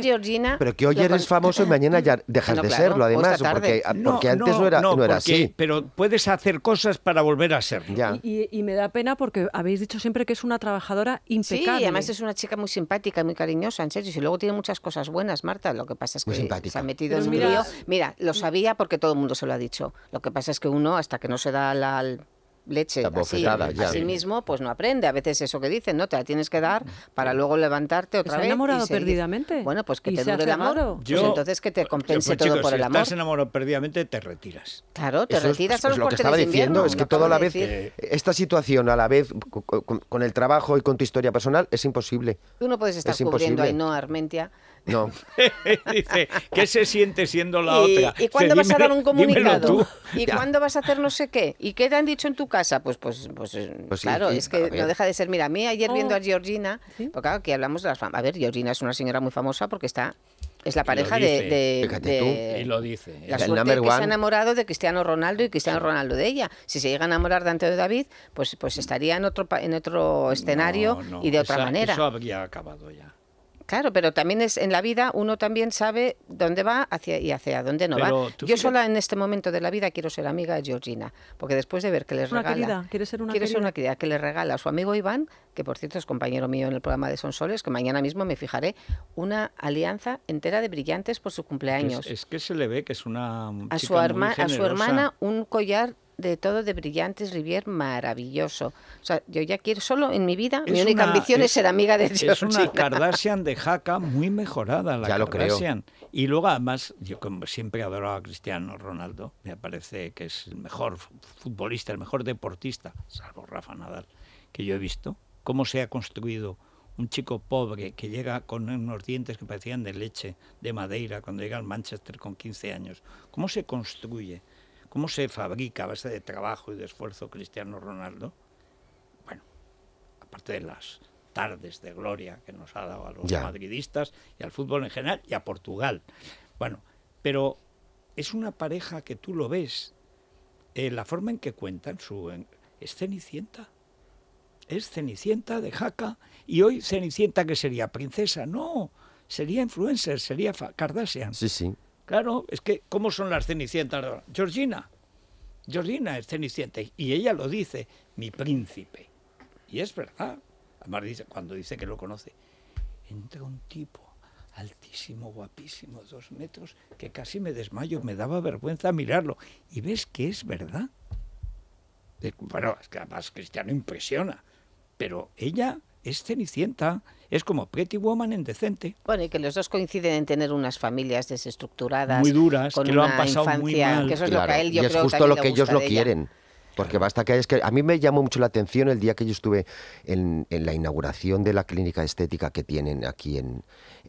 Georgina. Pero que hoy eres famoso y mañana ya dejas de serlo, además, porque, antes no, era, no era, así. Pero puedes hacer cosas para volver a serlo. Y, me da pena porque habéis dicho siempre que es una trabajadora impecable. Sí, y además es una chica muy simpática, muy cariñosa, en serio. Y luego tiene muchas cosas buenas, Marta. Lo que pasa es que se ha metido en un lío. Mira, lo sabía porque todo el mundo se lo ha dicho. Lo que pasa es que uno, hasta que no se da la leche así, sí mismo, pues no aprende. A veces eso que dicen, ¿no? Te la tienes que dar para luego levantarte otra vez. enamorado perdidamente? Bueno, pues que te dure el amor. Pues entonces que te pues compense todo por el amor. Si estás enamorado perdidamente, te retiras. Claro, te pues, retiras a Lo que estaba diciendo es que toda la vez, eh, esta situación a la vez, con, el trabajo y con tu historia personal, es imposible. Tú no puedes estar es cubriendo a Armentia no. Dice, ¿qué se siente siendo la otra? ¿Y cuándo vas a dar un comunicado? ¿Y cuándo vas a hacer no sé qué? ¿Y qué te han dicho en tu casa? Pues, pues, pues, eh, pues claro, es que no deja de ser. Mira, a mí ayer viendo oh. a Georgina, porque aquí hablamos de las A ver, Georgina es una señora muy famosa porque está es la pareja de, Y lo dice. La que se ha enamorado de Cristiano Ronaldo y Cristiano Ronaldo de ella. Si se llega a enamorar de Antonio David, pues, pues estaría en otro, en otro escenario y de otra manera. Eso habría acabado ya. Claro, pero también es en la vida uno también sabe dónde va hacia y hacia dónde no va. Yo sola en este momento de la vida quiero ser amiga de Georgina, porque después de ver que les regala, ¿Quieres ser una querida? que le regala a su amigo Iván, que por cierto es compañero mío en el programa de Soles, que mañana mismo me fijaré una alianza entera de brillantes por su cumpleaños. Es, que se le ve que es una a su, a su hermana un collar de todo de brillantes, Rivier, maravilloso. O sea, yo ya quiero solo en mi vida, mi única ambición es, ser amiga de Georgina. Es una Kardashian de jaca muy mejorada, la ya Lo creo. Y luego además, yo como siempre adoro a Cristiano Ronaldo, me parece que es el mejor futbolista, el mejor deportista, salvo Rafa Nadal, que yo he visto, cómo se ha construido un chico pobre que llega con unos dientes que parecían de leche de Madeira cuando llega al Manchester con 15 años. ¿Cómo se construye? ¿Cómo se fabrica a base de trabajo y de esfuerzo Cristiano Ronaldo? Bueno, aparte de las tardes de gloria que nos ha dado a los madridistas y al fútbol en general y a Portugal. Bueno, pero es una pareja que tú lo ves, en eh, la forma en que cuentan su... es Cenicienta. Es Cenicienta de Jaca. Y hoy Cenicienta que sería princesa. No, sería influencer, sería Kardashian. Sí, sí. Claro, es que, ¿cómo son las cenicientas? Georgina, Georgina es cenicienta, y ella lo dice, mi príncipe. Y es verdad. Además, dice, cuando dice que lo conoce, entra un tipo altísimo, guapísimo, dos metros, que casi me desmayo, me daba vergüenza mirarlo. Y ves que es verdad. Bueno, es que además Cristiano impresiona, pero ella es Cenicienta, es como Pretty Woman en Decente. Bueno, y que los dos coinciden en tener unas familias desestructuradas. Muy duras, con que lo han pasado muy mal. y es justo lo que ellos no quieren. Porque basta que es que a mí me llamó mucho la atención el día que yo estuve en, la inauguración de la clínica estética que tienen aquí en,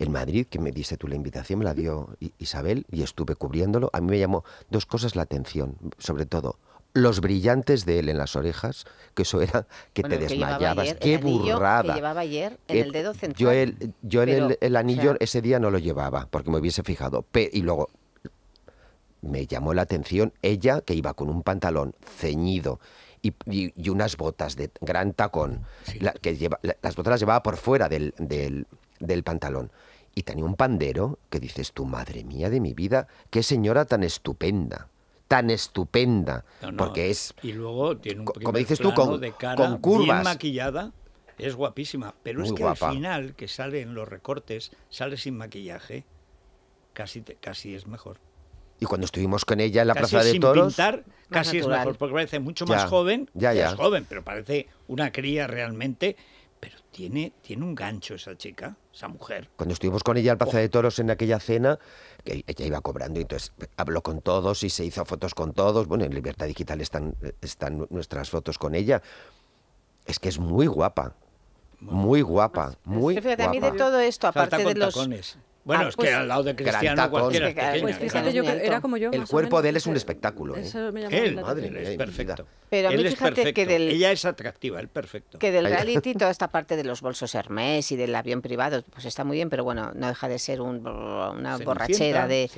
Madrid, que me diste tú la invitación, me la dio Isabel y estuve cubriéndolo. A mí me llamó dos cosas la atención, sobre todo los brillantes de él en las orejas, que eso era que te desmayabas. ¡Qué el burrada! llevaba ayer eh, el Yo el, el, anillo ese día no lo llevaba, porque me hubiese fijado. y luego me llamó la atención ella, que iba con un pantalón ceñido y, unas botas de gran tacón. que las botas las llevaba por fuera del, del pantalón y tenía un pandero que dices tu madre mía de mi vida, qué señora tan estupenda tan estupenda, porque es... Y luego tiene un como dices tú, con, de curvas. Bien maquillada, es guapísima, pero es que al final, que sale en los recortes, sale sin maquillaje, casi, casi es mejor. Y cuando estuvimos con ella en la Plaza de sin Toros... Pintar, casi es mejor, porque parece mucho más joven, ya, ya. joven, pero parece una cría realmente tiene, tiene un gancho esa chica, esa mujer. Cuando estuvimos con ella al Plaza oh. de Toros en aquella cena, que ella iba cobrando, entonces habló con todos y se hizo fotos con todos. Bueno, en Libertad Digital están, están nuestras fotos con ella. Es que es muy guapa. Muy guapa, pues, muy fíjate, a mí de todo esto, aparte de los, bueno, ah, es que pues al lado de Cristiano era como yo. El cuerpo de él es un espectáculo. ¿eh? él, madre es perfecto. él que Ella es atractiva, él perfecto. Que del reality, toda esta parte de los bolsos Hermés y del avión privado, pues está muy bien, pero bueno, no deja de ser un, una borrachera de...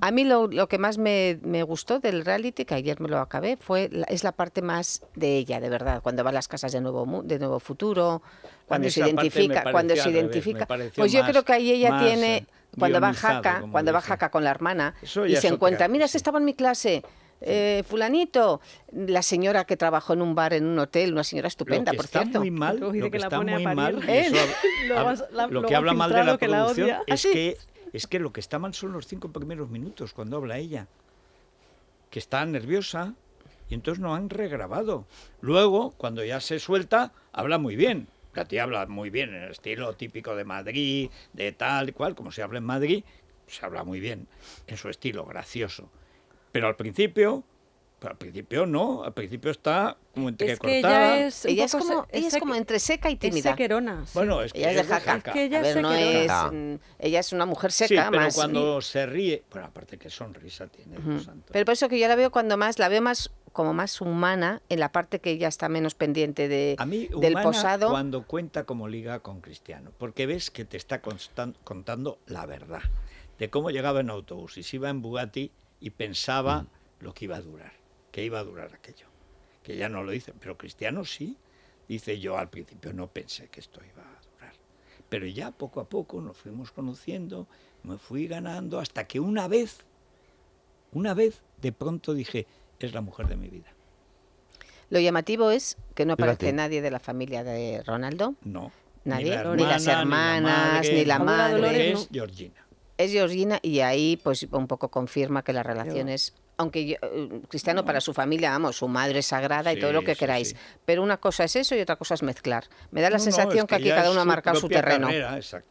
A mí lo, que más me, gustó del reality, que ayer me lo acabé, fue es la parte más de ella, de verdad, cuando va a las casas de Nuevo, de nuevo Futuro, cuando se identifica, cuando se identifica. Pues yo creo que ahí ella tiene, eh, cuando va Jaca, cuando va Jaca con la hermana y se encuentra, mira, se estaba en mi clase. Eh, fulanito, la señora que trabajó en un bar, en un hotel, una señora estupenda, por cierto. Muy lo que, está muy mal, lo, que habla mal de la producción es, ¿Ah, que, es que lo que está mal son los cinco primeros minutos cuando habla ella, que está nerviosa y entonces no han regrabado. Luego, cuando ya se suelta, habla muy bien. La tía habla muy bien en el estilo típico de Madrid, de tal cual, como se habla en Madrid, se habla muy bien en su estilo, gracioso. Pero al principio, al principio no, al principio está como entre ella es, ella es, como, ella es como entre seca y tímida. Bueno, es que ella es que ella, es una mujer seca. Sí, pero cuando se ríe, bueno, aparte que sonrisa tiene. Pero por eso que yo la veo cuando más, la veo más como más humana en la parte que ya está menos pendiente de, A mí, posado. Cuando cuenta como liga con Cristiano, porque ves que te está contando la verdad de cómo llegaba en autobús y se iba en Bugatti y pensaba mm. lo que iba a durar, que iba a durar aquello, que ya no lo dice pero Cristiano sí. Dice yo al principio no pensé que esto iba a durar, pero ya poco a poco nos fuimos conociendo, me fui ganando hasta que una vez, una vez de pronto dije, es la mujer de mi vida. Lo llamativo es que no aparece nadie de la familia de Ronaldo. No. Nadie. Ni, las hermanas, ni la madre. Es Georgina. Es Georgina y ahí pues un poco confirma que las relaciones aunque eh, cristiano para su familia, vamos, su madre sagrada y todo lo que queráis. Pero una cosa es eso y otra cosa es mezclar. Me da la sensación que, aquí cada uno ha marcado su terreno.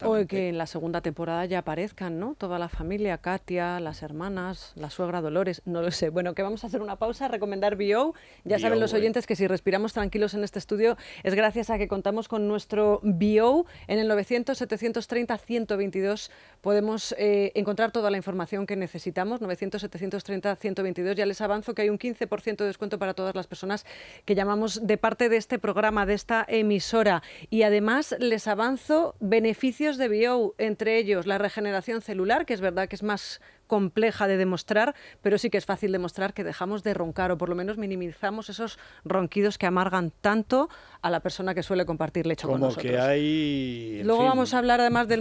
o que en la segunda temporada ya aparezcan, ¿no? Toda la familia, Katia, las hermanas, la suegra Dolores, no lo sé. Bueno, que vamos a hacer una pausa, recomendar BO. Ya saben los oyentes que si respiramos tranquilos en este estudio es gracias a que contamos con nuestro BO en el 900 730 122 podemos eh, encontrar toda la información que necesitamos, 900 730 122 ya les avanzo que hay un 15% de descuento para todas las personas que llamamos de parte de este programa, de esta emisora. Y además les avanzo beneficios de BIO, entre ellos la regeneración celular, que es verdad que es más compleja de demostrar, pero sí que es fácil demostrar que dejamos de roncar o por lo menos minimizamos esos ronquidos que amargan tanto a la persona que suele compartir lecho con nosotros. Que Luego vamos a hablar además del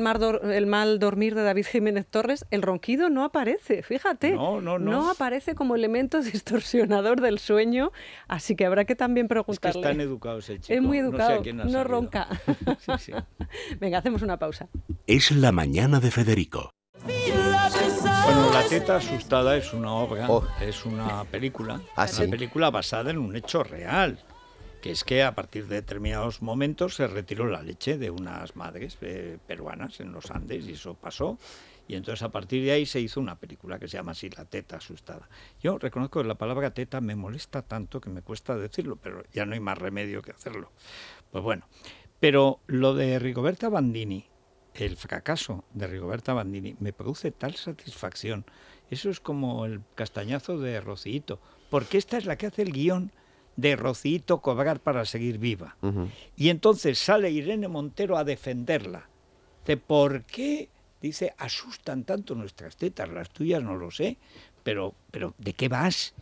mal dormir de David Jiménez Torres. El ronquido no aparece, fíjate. No, no, no. aparece como elemento distorsionador del sueño, así que habrá que también preguntarle. Es que están educados, chico. Es muy educado, no, ronca. Venga, hacemos una pausa. Es la mañana de Federico. Bueno, La teta asustada es una obra, oh. es una película, ah, una película basada en un hecho real, que es que a partir de determinados momentos se retiró la leche de unas madres eh, peruanas en los Andes y eso pasó. Y entonces a partir de ahí se hizo una película que se llama así La teta asustada. Yo reconozco que la palabra teta me molesta tanto que me cuesta decirlo, pero ya no hay más remedio que hacerlo. Pues bueno, pero lo de Rigoberta Bandini el fracaso de Rigoberta Bandini me produce tal satisfacción. Eso es como el castañazo de Rocito, porque esta es la que hace el guión de Rocito cobrar para seguir viva. Y entonces sale Irene Montero a defenderla. De por qué, dice, asustan tanto nuestras tetas, las tuyas no lo sé, pero, pero ¿de qué vas?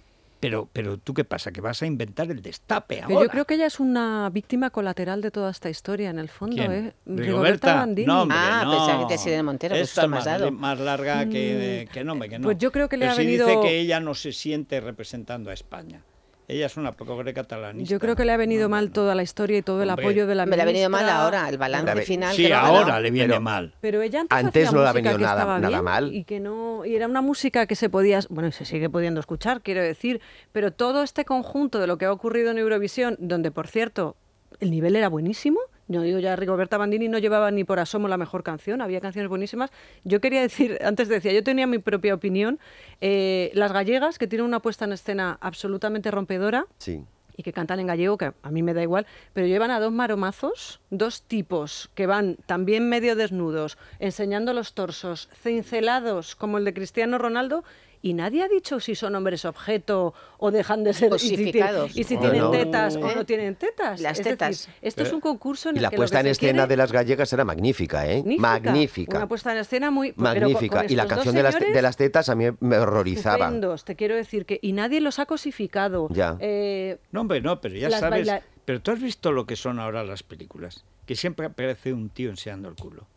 Pero, pero tú qué pasa, que vas a inventar el destape ahora. Pero yo creo que ella es una víctima colateral de toda esta historia, en el fondo, ¿eh? Rigoberta, Bandini. No, hombre, ah, no. pensaba que te de Montero, Esta más, más larga que, mm, que, no, hombre, que no. Pues yo creo que le ha si dice que ella no se siente representando a España. Ella es una poco catalanista. Yo creo que le ha venido mal toda la historia y todo el apoyo de la Me le ha venido mal ahora, el balance final. Sí, ahora le viene mal. Pero ella antes, no le ha venido nada, mal. Y que no era una música que se podía, bueno, se sigue pudiendo escuchar, quiero decir, pero todo este conjunto de lo que ha ocurrido en Eurovisión, donde por cierto, el nivel era buenísimo, yo digo, ya Rigoberta Bandini no llevaba ni por asomo la mejor canción, había canciones buenísimas. Yo quería decir, antes decía, yo tenía mi propia opinión. Eh, las gallegas, que tienen una puesta en escena absolutamente rompedora. Sí y que cantan en gallego, que a mí me da igual, pero llevan a dos maromazos, dos tipos que van también medio desnudos, enseñando los torsos, cincelados como el de Cristiano Ronaldo, y nadie ha dicho si son hombres objeto o dejan de ser cosificados. Y si, tienen tetas o no tienen tetas. Las tetas. esto es eh, un concurso en y la puesta en escena de las gallegas era magnífica, ¿eh? Magnífica. Una puesta en escena muy magnífica. y la canción de las, de las, tetas a mí me horrorizaba. te quiero decir que y nadie los ha cosificado. Ya. Eh, no, hombre, no, pero ya sabes. Pero tú has visto lo que son ahora las películas, que siempre aparece un tío enseñando el culo.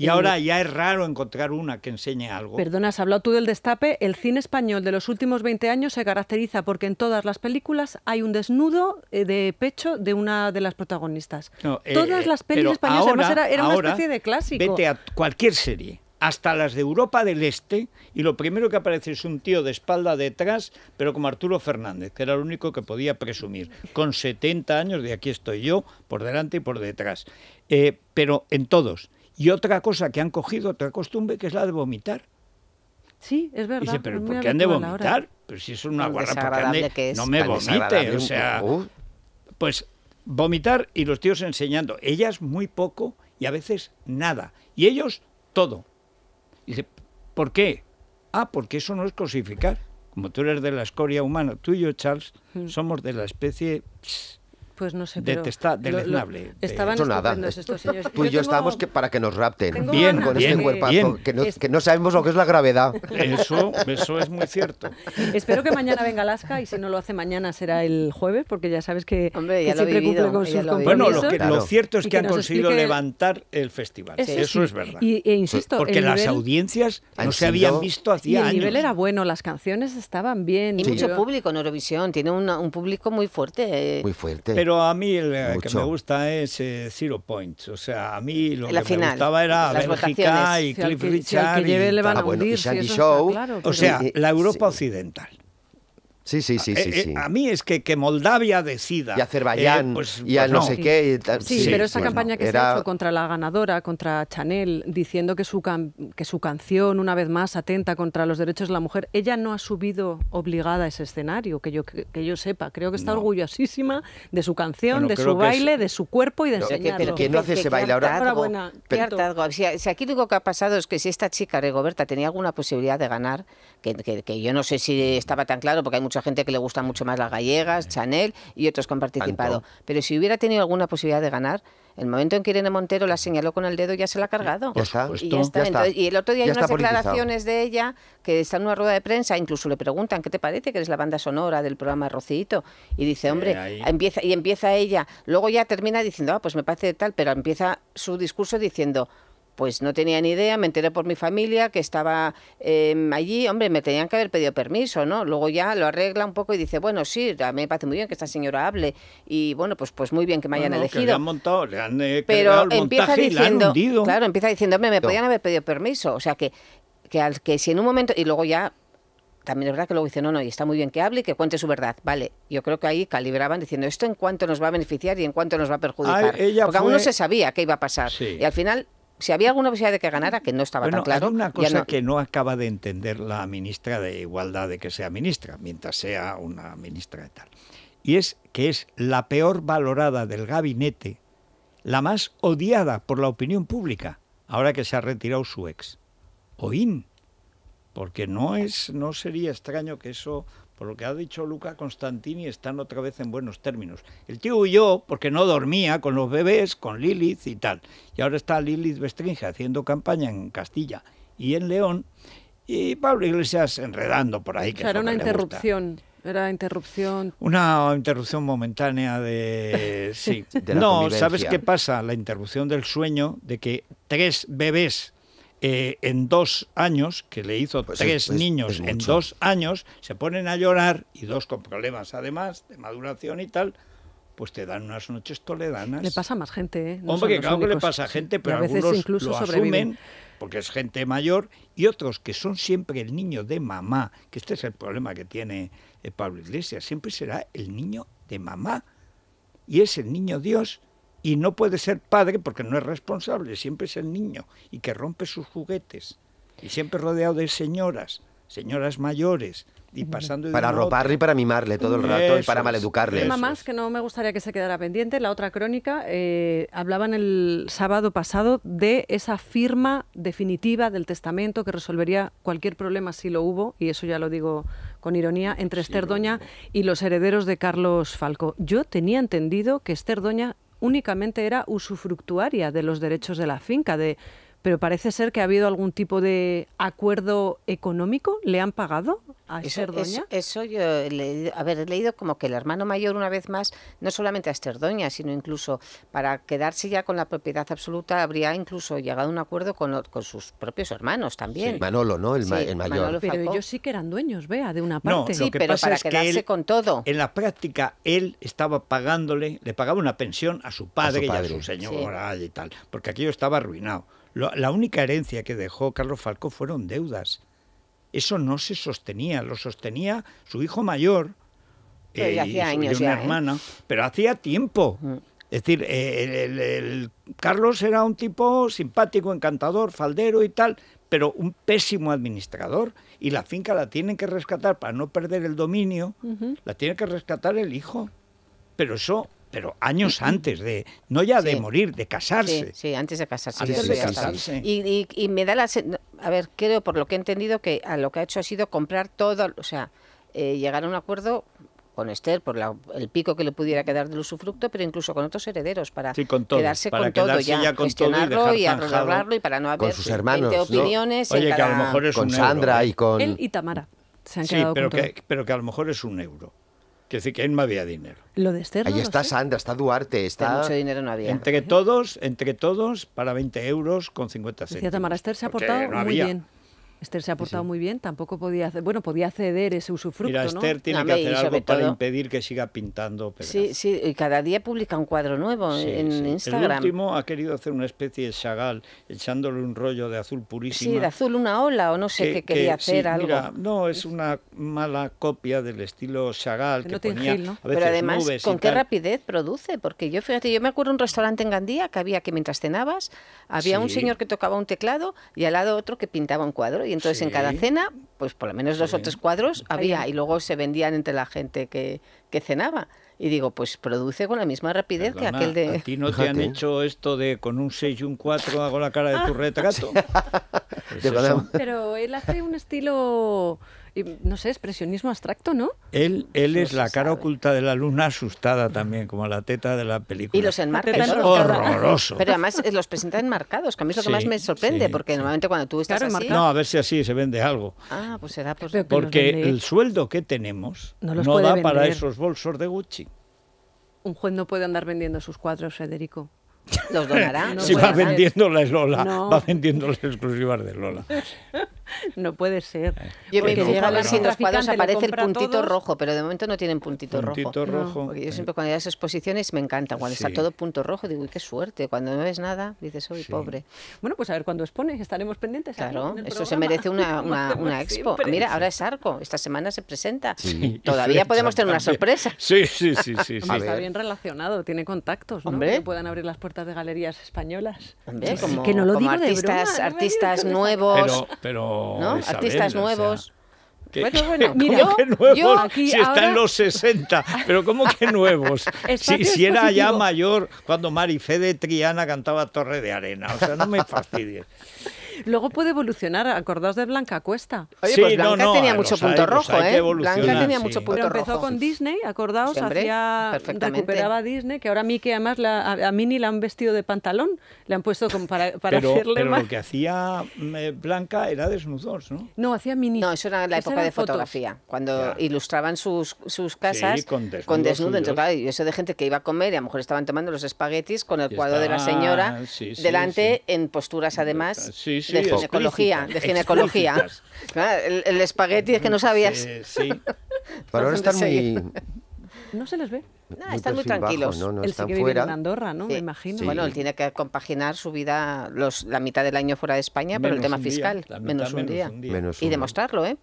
Y, ahora ya es raro encontrar una que enseñe algo. Perdona, has hablado tú del destape. El cine español de los últimos 20 años se caracteriza porque en todas las películas hay un desnudo eh, de pecho de una de las protagonistas. Eh, todas eh, las pelis españolas, además, era, una especie de clásico. Vete a cualquier serie hasta las de Europa del Este, y lo primero que aparece es un tío de espalda detrás, pero como Arturo Fernández, que era el único que podía presumir, con 70 años de aquí estoy yo, por delante y por detrás. pero en todos. Y otra cosa que han cogido, otra costumbre, que es la de vomitar. Sí, es verdad. dice, pero ¿por qué han de vomitar? Pero pues si es una no me vomite. O sea, uh, uh, uh. pues vomitar y los tíos enseñando. Ellas muy poco y a veces nada. Y ellos todo. dice, ¿por qué? Ah, porque eso no es cosificar. Como tú eres de la escoria humana, tú y yo, Charles, mm. somos de la especie... Pues no sé, pero Detesta, deleznable. estaban no estos señores. Tú y yo, estamos estábamos que para que nos rapten. Bien, con este bien, este bien. Que, no, sabemos lo que es la gravedad. Eso, eso es muy cierto. Espero que mañana venga Alaska y si no lo hace mañana será el jueves, porque ya sabes que, siempre cumple con sus Bueno, lo, cierto es que, han conseguido levantar el festival. Eso es verdad. Y, e insisto, porque las audiencias no se habían visto hacía el años. nivel era bueno, las canciones estaban bien. Y mucho público en Eurovisión, tiene un público muy fuerte. Muy fuerte. Pero a mí el que me gusta es eh, Zero Points. O sea, a mí lo que me gustaba era Bélgica y Cliff Richard. y, a ah, Show. o sea, eh, eh, la Europa occidental. Sí, sí, sí, eh, eh, sí, A mí es que, que Moldavia decida. Y Azerbaiyán, eh, pues, y a pues no. sé qué. Sí, pero esa campaña que se ha hecho contra la ganadora, contra Chanel, diciendo que su, que su canción, una vez más, atenta contra los derechos de la mujer, ella no ha subido obligada a ese escenario, que yo, que, yo sepa. Creo que está orgullosísima de su canción, de su baile, de su cuerpo y de no, Pero que no hace ese baile ahora? Si, aquí digo que ha pasado es que si esta chica, Rigoberta, tenía alguna posibilidad de ganar, que, yo no sé si estaba tan claro, porque hay mucha gente que le gusta mucho más las gallegas, mm. Chanel y otros que han participado. Pero si hubiera tenido alguna posibilidad de ganar, el momento en que Irene Montero la señaló con el dedo ya se la ha cargado. Y, el otro día hay unas declaraciones de ella que está en una rueda de prensa, incluso le preguntan, ¿qué te parece que eres la banda sonora del programa Rocito? Y dice, hombre, empieza, y empieza ella. Luego ya termina diciendo, ah, pues me parece tal, pero empieza su discurso diciendo, pues no tenía ni idea, me enteré por mi familia que estaba em, allí, hombre, me tenían que haber pedido permiso, ¿no? Luego ya lo arregla un poco y dice, bueno, sí, a mí me parece muy bien que esta señora hable y bueno, pues, pues muy bien que me hayan elegido. Eh, Pero empieza diciendo, claro, empieza diciendo, hombre, me podían haber pedido permiso, o sea que, que, al, que si en un momento, y luego ya también es verdad que luego dice, no, no, y está muy bien que hable y que cuente su verdad. Vale, yo creo que ahí calibraban diciendo, ¿esto en cuánto nos va a beneficiar y en cuánto nos va a perjudicar? Porque aún no se sabía qué iba a pasar. Y al final si había alguna posibilidad de que ganara, que no estaba tan claro. una cosa que no acaba de entender la ministra de Igualdad de que sea ministra, mientras sea una ministra de tal. Y es que es la peor valorada del gabinete, la más odiada por la opinión pública, ahora que se ha retirado su ex. Oín. Porque no es, no sería extraño que eso por lo que ha dicho Luca Constantini, están otra vez en buenos términos. El tío huyó porque no dormía con los bebés, con Lilith y tal. Y ahora está Lilith Bestringe haciendo campaña en Castilla y en León. Y Pablo Iglesias enredando por ahí. Que era una interrupción. Era interrupción. Una interrupción momentánea de. Sí. no, ¿sabes qué pasa? La interrupción del sueño de que tres bebés eh, en dos años, que le hizo pues tres niños en dos años, se ponen a llorar y dos con problemas además de maduración y tal, pues te dan unas noches toledanas. Le pasa a más gente, ¿eh? Hombre, claro que le pasa a gente, pero algunos incluso lo asumen porque es gente mayor y otros que son siempre el niño de mamá, que este es el problema que tiene eh, Pablo Iglesias, siempre será el niño de mamá y es el niño Dios y no puede ser padre porque no es responsable, siempre es el niño y que rompe sus juguetes y siempre rodeado de señoras, señoras mayores. Y pasando para arroparle y para mimarle todo el rato y para maleducarle. Una más que no me gustaría que se quedara pendiente, la otra crónica, eh, hablaban el sábado pasado de esa firma definitiva del testamento que resolvería cualquier problema si lo hubo, y eso ya lo digo con ironía, entre Esther Doña y los herederos de Carlos Falco. Yo tenía entendido que Esther Doña únicamente era usufructuaria de los derechos de la finca, de pero parece ser que ha habido algún tipo de acuerdo económico. ¿Le han pagado a Esterdoña? Eso, eso, yo, le, he leído como que el hermano mayor, una vez más, no solamente a Esterdoña, sino incluso para quedarse ya con la propiedad absoluta, habría incluso llegado a un acuerdo con, sus propios hermanos también. Sí. Manolo, ¿no? El, mayor. pero ellos sí que eran dueños, vea, de una parte. sí, pero para con todo. En la práctica, él estaba pagándole, le pagaba una pensión a su padre, a su señor y y tal, porque aquello estaba arruinado la única herencia que dejó Carlos Falco fueron deudas. Eso no se sostenía, lo sostenía su hijo mayor, eh, y una ¿eh? hermana, pero hacía tiempo. Mm. Es decir, eh, Carlos era un tipo simpático, encantador, faldero y tal, pero un pésimo administrador. Y la finca la tienen que rescatar para no perder el dominio, la tiene que rescatar el hijo. Pero eso pero años mm, mm. antes de, no ya de morir, de casarse. Sí, antes de casarse. Y, y, y, me da la... A ver, creo, por lo que he entendido, que a lo que ha hecho ha sido comprar todo, o sea, eh, llegar a un acuerdo con Esther por la, el pico que le pudiera quedar del usufructo, pero incluso con otros herederos para quedarse con todo ya, y, y para no haber con sus hermanos, opiniones. Oye, que a lo mejor es con un Sandra euro. y con él y Tamara. Se han sí, pero, pero que a lo mejor es un euro que decir que no había dinero. Lo de Esther. Ahí no está Sandra, está Duarte, está. mucho dinero no había. Entre todos, entre todos, para 20 euros con 50 céntimos. Tamara Esther se ha portado muy bien. Esther se ha portado muy bien, tampoco podía bueno, podía ceder ese usufructo. Mira, Esther tiene que hacer algo para impedir que siga pintando. Sí, sí, y cada día publica un cuadro nuevo en Instagram. El último ha querido hacer una especie de chagal, echándole un rollo de azul purísimo. Sí, de azul una ola o no sé qué quería hacer algo. no, es una mala copia del estilo chagal que ponía a Pero además, ¿con qué rapidez produce? Porque yo, fíjate, yo me acuerdo un restaurante en Gandía que había que mientras cenabas había un señor que tocaba un teclado y al lado otro que pintaba un cuadro y entonces en cada cena, pues por lo menos dos o tres cuadros había y luego se vendían entre la gente que, que cenaba. Y digo, pues produce con la misma rapidez que aquel de... ¿A ti no te han hecho esto de con un 6 y un 4 hago la cara de tu ah. retrato? Pues Pero él hace un estilo no sé, expresionismo abstracto, ¿no? Él, él es la cara oculta de la luna, asustada también, como la teta de la película. Y los enmarca. Es horroroso. Pero además eh, los presenta enmarcados, que a mí es lo que más me sorprende, porque normalmente cuando tú estás así... No, a ver si así se vende algo. Ah, pues será... porque el sueldo que tenemos no, da para esos bolsos de Gucci. Un juez no puede andar vendiendo sus cuadros, Federico. Los donará. No si va vendiéndoles va vendiendo va vendiendo exclusivas de Lola. no puede ser. Eh, yo me fijo si en los cuadros aparece el puntito rojo, pero de momento no tienen puntito, rojo. yo eh. siempre cuando las exposiciones me encanta. Cuando está todo punto rojo, digo, uy, qué suerte. Cuando no ves nada, dices, uy, pobre. Bueno, pues a ver, cuando expones estaremos pendientes. Claro, eso se merece una, expo. Mira, ahora es Arco. Esta semana se presenta. Todavía podemos tener una sorpresa. Sí, sí, sí. Está bien relacionado, tiene contactos, ¿no? Hombre. Que puedan abrir las puertas de galerías españolas. Hombre, como, que no lo digo artistas, de broma, artistas nuevos. pero Artistas nuevos. mira, nuevos, si está en los 60, pero ¿cómo que nuevos? si, si era ya mayor cuando Fe de Triana cantaba Torre de Arena, o sea, no me fastidies. Luego puede evolucionar, acordaos de Blanca Cuesta. Blanca tenía mucho punto rojo, ¿eh? Blanca tenía mucho punto rojo empezó con Disney, acordaos, hacía, recuperaba Disney, que ahora a mí que además a, mini Minnie la han vestido de pantalón, le han puesto como para, hacerle más hacerle pero lo que hacía mm, eh, Blanca era desnudos, ¿no? No, hacía Minnie. No, eso era la época de fotografía, cuando ilustraban sus, sus casas con desnudo. y eso de gente que iba a comer y a lo mejor estaban tomando los espaguetis con el cuadro de la señora delante en posturas además. Sí, de ginecología. De ginecología. Ah, el, espagueti es que no sabías. sí. Pero ahora están muy... No se les ve. No, están muy tranquilos. él en Andorra, ¿no? Me imagino. Bueno, él tiene que compaginar su vida, la mitad del año fuera de España, por el tema fiscal, menos, un, día. y demostrarlo, ¿eh?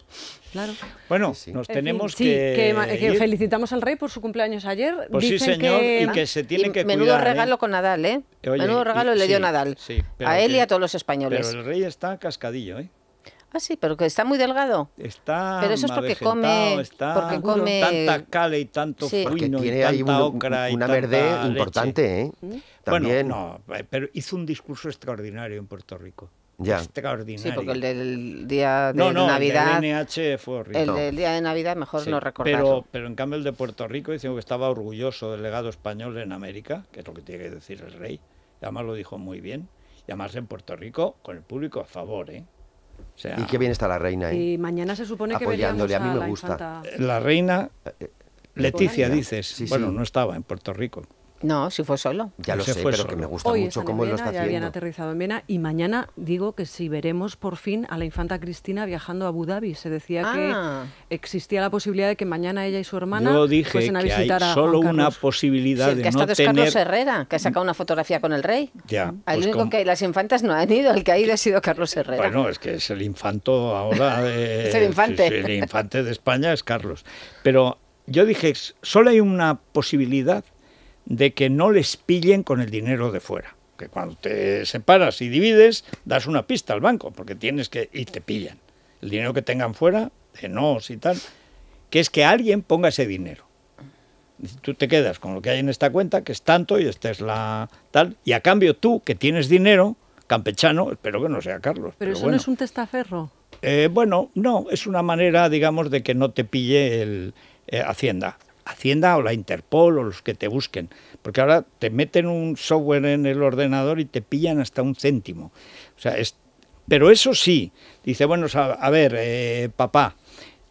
Claro. Bueno, nos tenemos que, felicitamos al rey por su cumpleaños ayer. Pues sí, señor, que... y que se tienen que menudo cuidar. ¿eh? regalo con Nadal, ¿eh? menudo regalo le dio Nadal. a él y a todos los españoles. Pero el rey está cascadillo, ¿eh? Ah, sí, pero que está muy delgado. Está Pero eso es porque come, porque come tanta cale y tanto sí. tiene y ahí una verde importante, ¿eh? ¿Mm? También. Bueno, no, eh, pero hizo un discurso extraordinario en Puerto Rico. Ya. Extraordinario. Sí, porque el del día de no, no, Navidad. El del fue horrible. El del día de Navidad, mejor no recordarlo. Pero, pero en cambio, el de Puerto Rico diciendo que estaba orgulloso del legado español en América, que es lo que tiene que decir el rey. Y además lo dijo muy bien. Y además en Puerto Rico, con el público a favor, ¿eh? y qué bien está la reina ahí. Eh? Y mañana se supone que apoyándole. A, mí me gusta. La reina eh, eh, Leticia, dices. bueno, no estaba en Puerto Rico. No, si fue solo. Ya lo sé, pero que me gusta mucho cómo lo está ya habían aterrizado en Viena y mañana digo que si veremos por fin a la infanta Cristina viajando a Abu Dhabi. Se decía que ah. existía la posibilidad de que mañana ella y su hermana Yo dije fuesen a visitar solo una posibilidad sí, el que es Carlos Herrera, que ha sacado una fotografía con el rey. Ya. El pues único que las infantas no han ido, el que ha ido ha sido Carlos Herrera. Bueno, es que es el infanto ahora. es el infante. el infante de España es Carlos. Pero yo dije, solo hay una posibilidad de que no les pillen con el dinero de fuera. Que cuando te separas y divides, das una pista al banco, porque tienes que. y te pillan. El dinero que tengan fuera, de no y tal, que es que alguien ponga ese dinero. Tú te quedas con lo que hay en esta cuenta, que es tanto, y esta es la tal, y a cambio tú, que tienes dinero, campechano, espero que no sea Carlos. Pero, pero eso no es un testaferro. Eh, bueno, no, es una manera, digamos, de que no te pille el eh, Hacienda. Hacienda o la Interpol o los que te busquen, porque ahora te meten un software en el ordenador y te pillan hasta un céntimo. O sea, es, pero eso sí, dice, bueno, a, ver, eh, papá,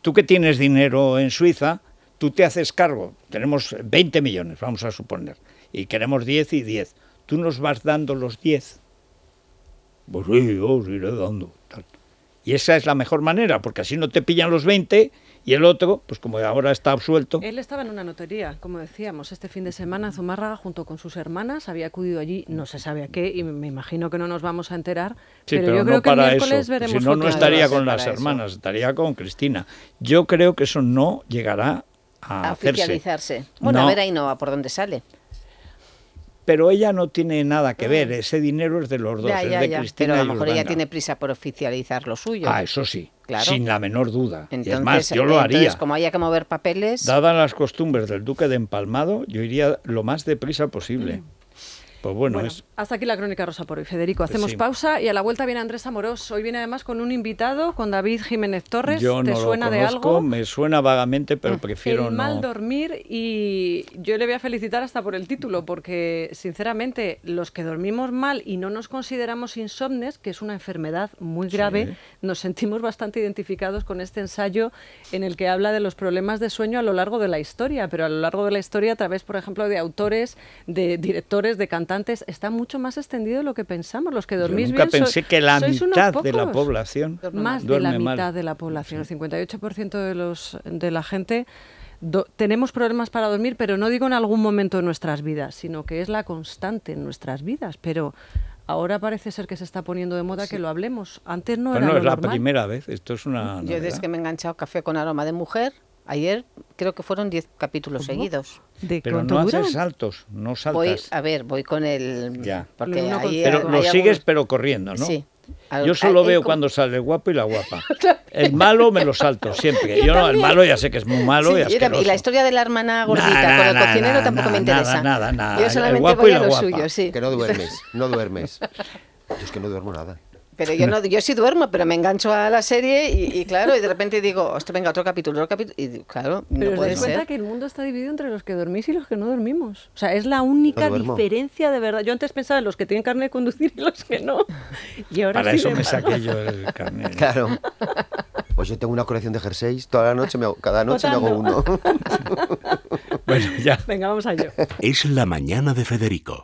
tú que tienes dinero en Suiza, tú te haces cargo, tenemos 20 millones, vamos a suponer, y queremos 10 y 10, tú nos vas dando los 10. Pues sí, yo os iré dando. Y esa es la mejor manera, porque así no te pillan los 20 y el otro, pues como ahora está absuelto. Él estaba en una notería, como decíamos, este fin de semana Zumárraga junto con sus hermanas había acudido allí, no se sabe a qué, y me imagino que no nos vamos a enterar. Sí, pero, yo creo que para eso. veremos. Si no, no estaría con las hermanas, estaría con Cristina. Yo creo que eso no llegará a, oficializarse. Bueno, a ver ahí no, a por dónde sale pero ella no tiene nada que ah. ver, ese dinero es de los dos, es de Cristina Pero a lo mejor ella tiene prisa por oficializar lo suyo. Ah, eso sí. Sin la menor duda. y es más, yo lo haría. como haya que mover papeles. Dadas las costumbres del duque de Empalmado, yo iría lo más deprisa posible. Mm. Pues bueno, hasta aquí la crónica rosa por hoy, Federico. Pues hacemos pausa y a la vuelta viene Andrés Amorós. Hoy viene además con un invitado, con David Jiménez Torres. Yo ¿Te no suena lo de algo? Me suena vagamente, pero ah, prefiero el Mal dormir y yo le voy a felicitar hasta por el título, porque sinceramente los que dormimos mal y no nos consideramos insomnes, que es una enfermedad muy grave, nos sentimos bastante identificados con este ensayo en el que habla de los problemas de sueño a lo largo de la historia, pero a lo largo de la historia a través, por ejemplo, de autores, de directores, de cantantes está mucho más extendido de lo que pensamos. Los que dormís Yo nunca pensé que la mitad de la población más de la mitad de la población, el 58% de los de la gente tenemos problemas para dormir, pero no digo en algún momento de nuestras vidas, sino que es la constante en nuestras vidas, pero Ahora parece ser que se está poniendo de moda que lo hablemos. Antes no era no, la primera vez. Esto es una. Yo desde que me he enganchado café con aroma de mujer, Ayer creo que fueron 10 capítulos seguidos. Pero no haces saltos, no saltas. a ver, voy con el... Ya. Porque no, pero lo sigues pero corriendo, ¿no? Sí. yo solo veo cuando sale el guapo y la guapa. el malo me lo salto siempre. Yo, no, el malo ya sé que es muy malo y asqueroso. Y la historia de la hermana gordita con el cocinero tampoco me interesa. Nada, nada, Yo solamente el guapo voy y la a lo guapa. suyo, sí. Que no duermes, no duermes. Yo es que no duermo nada. Pero yo no, yo sí duermo, pero me engancho a la serie y, claro, y de repente digo, hostia, venga, otro capítulo, otro capítulo. Y claro, no puede ser. cuenta que el mundo está dividido entre los que dormís y los que no dormimos. O sea, es la única diferencia de verdad. Yo antes pensaba en los que tienen carne de conducir y los que no. Y ahora Para eso me saqué yo el carnet. Claro. Pues yo tengo una colección de jerseys, toda la noche cada noche me hago uno. bueno, ya. Venga, vamos ello Es la mañana de Federico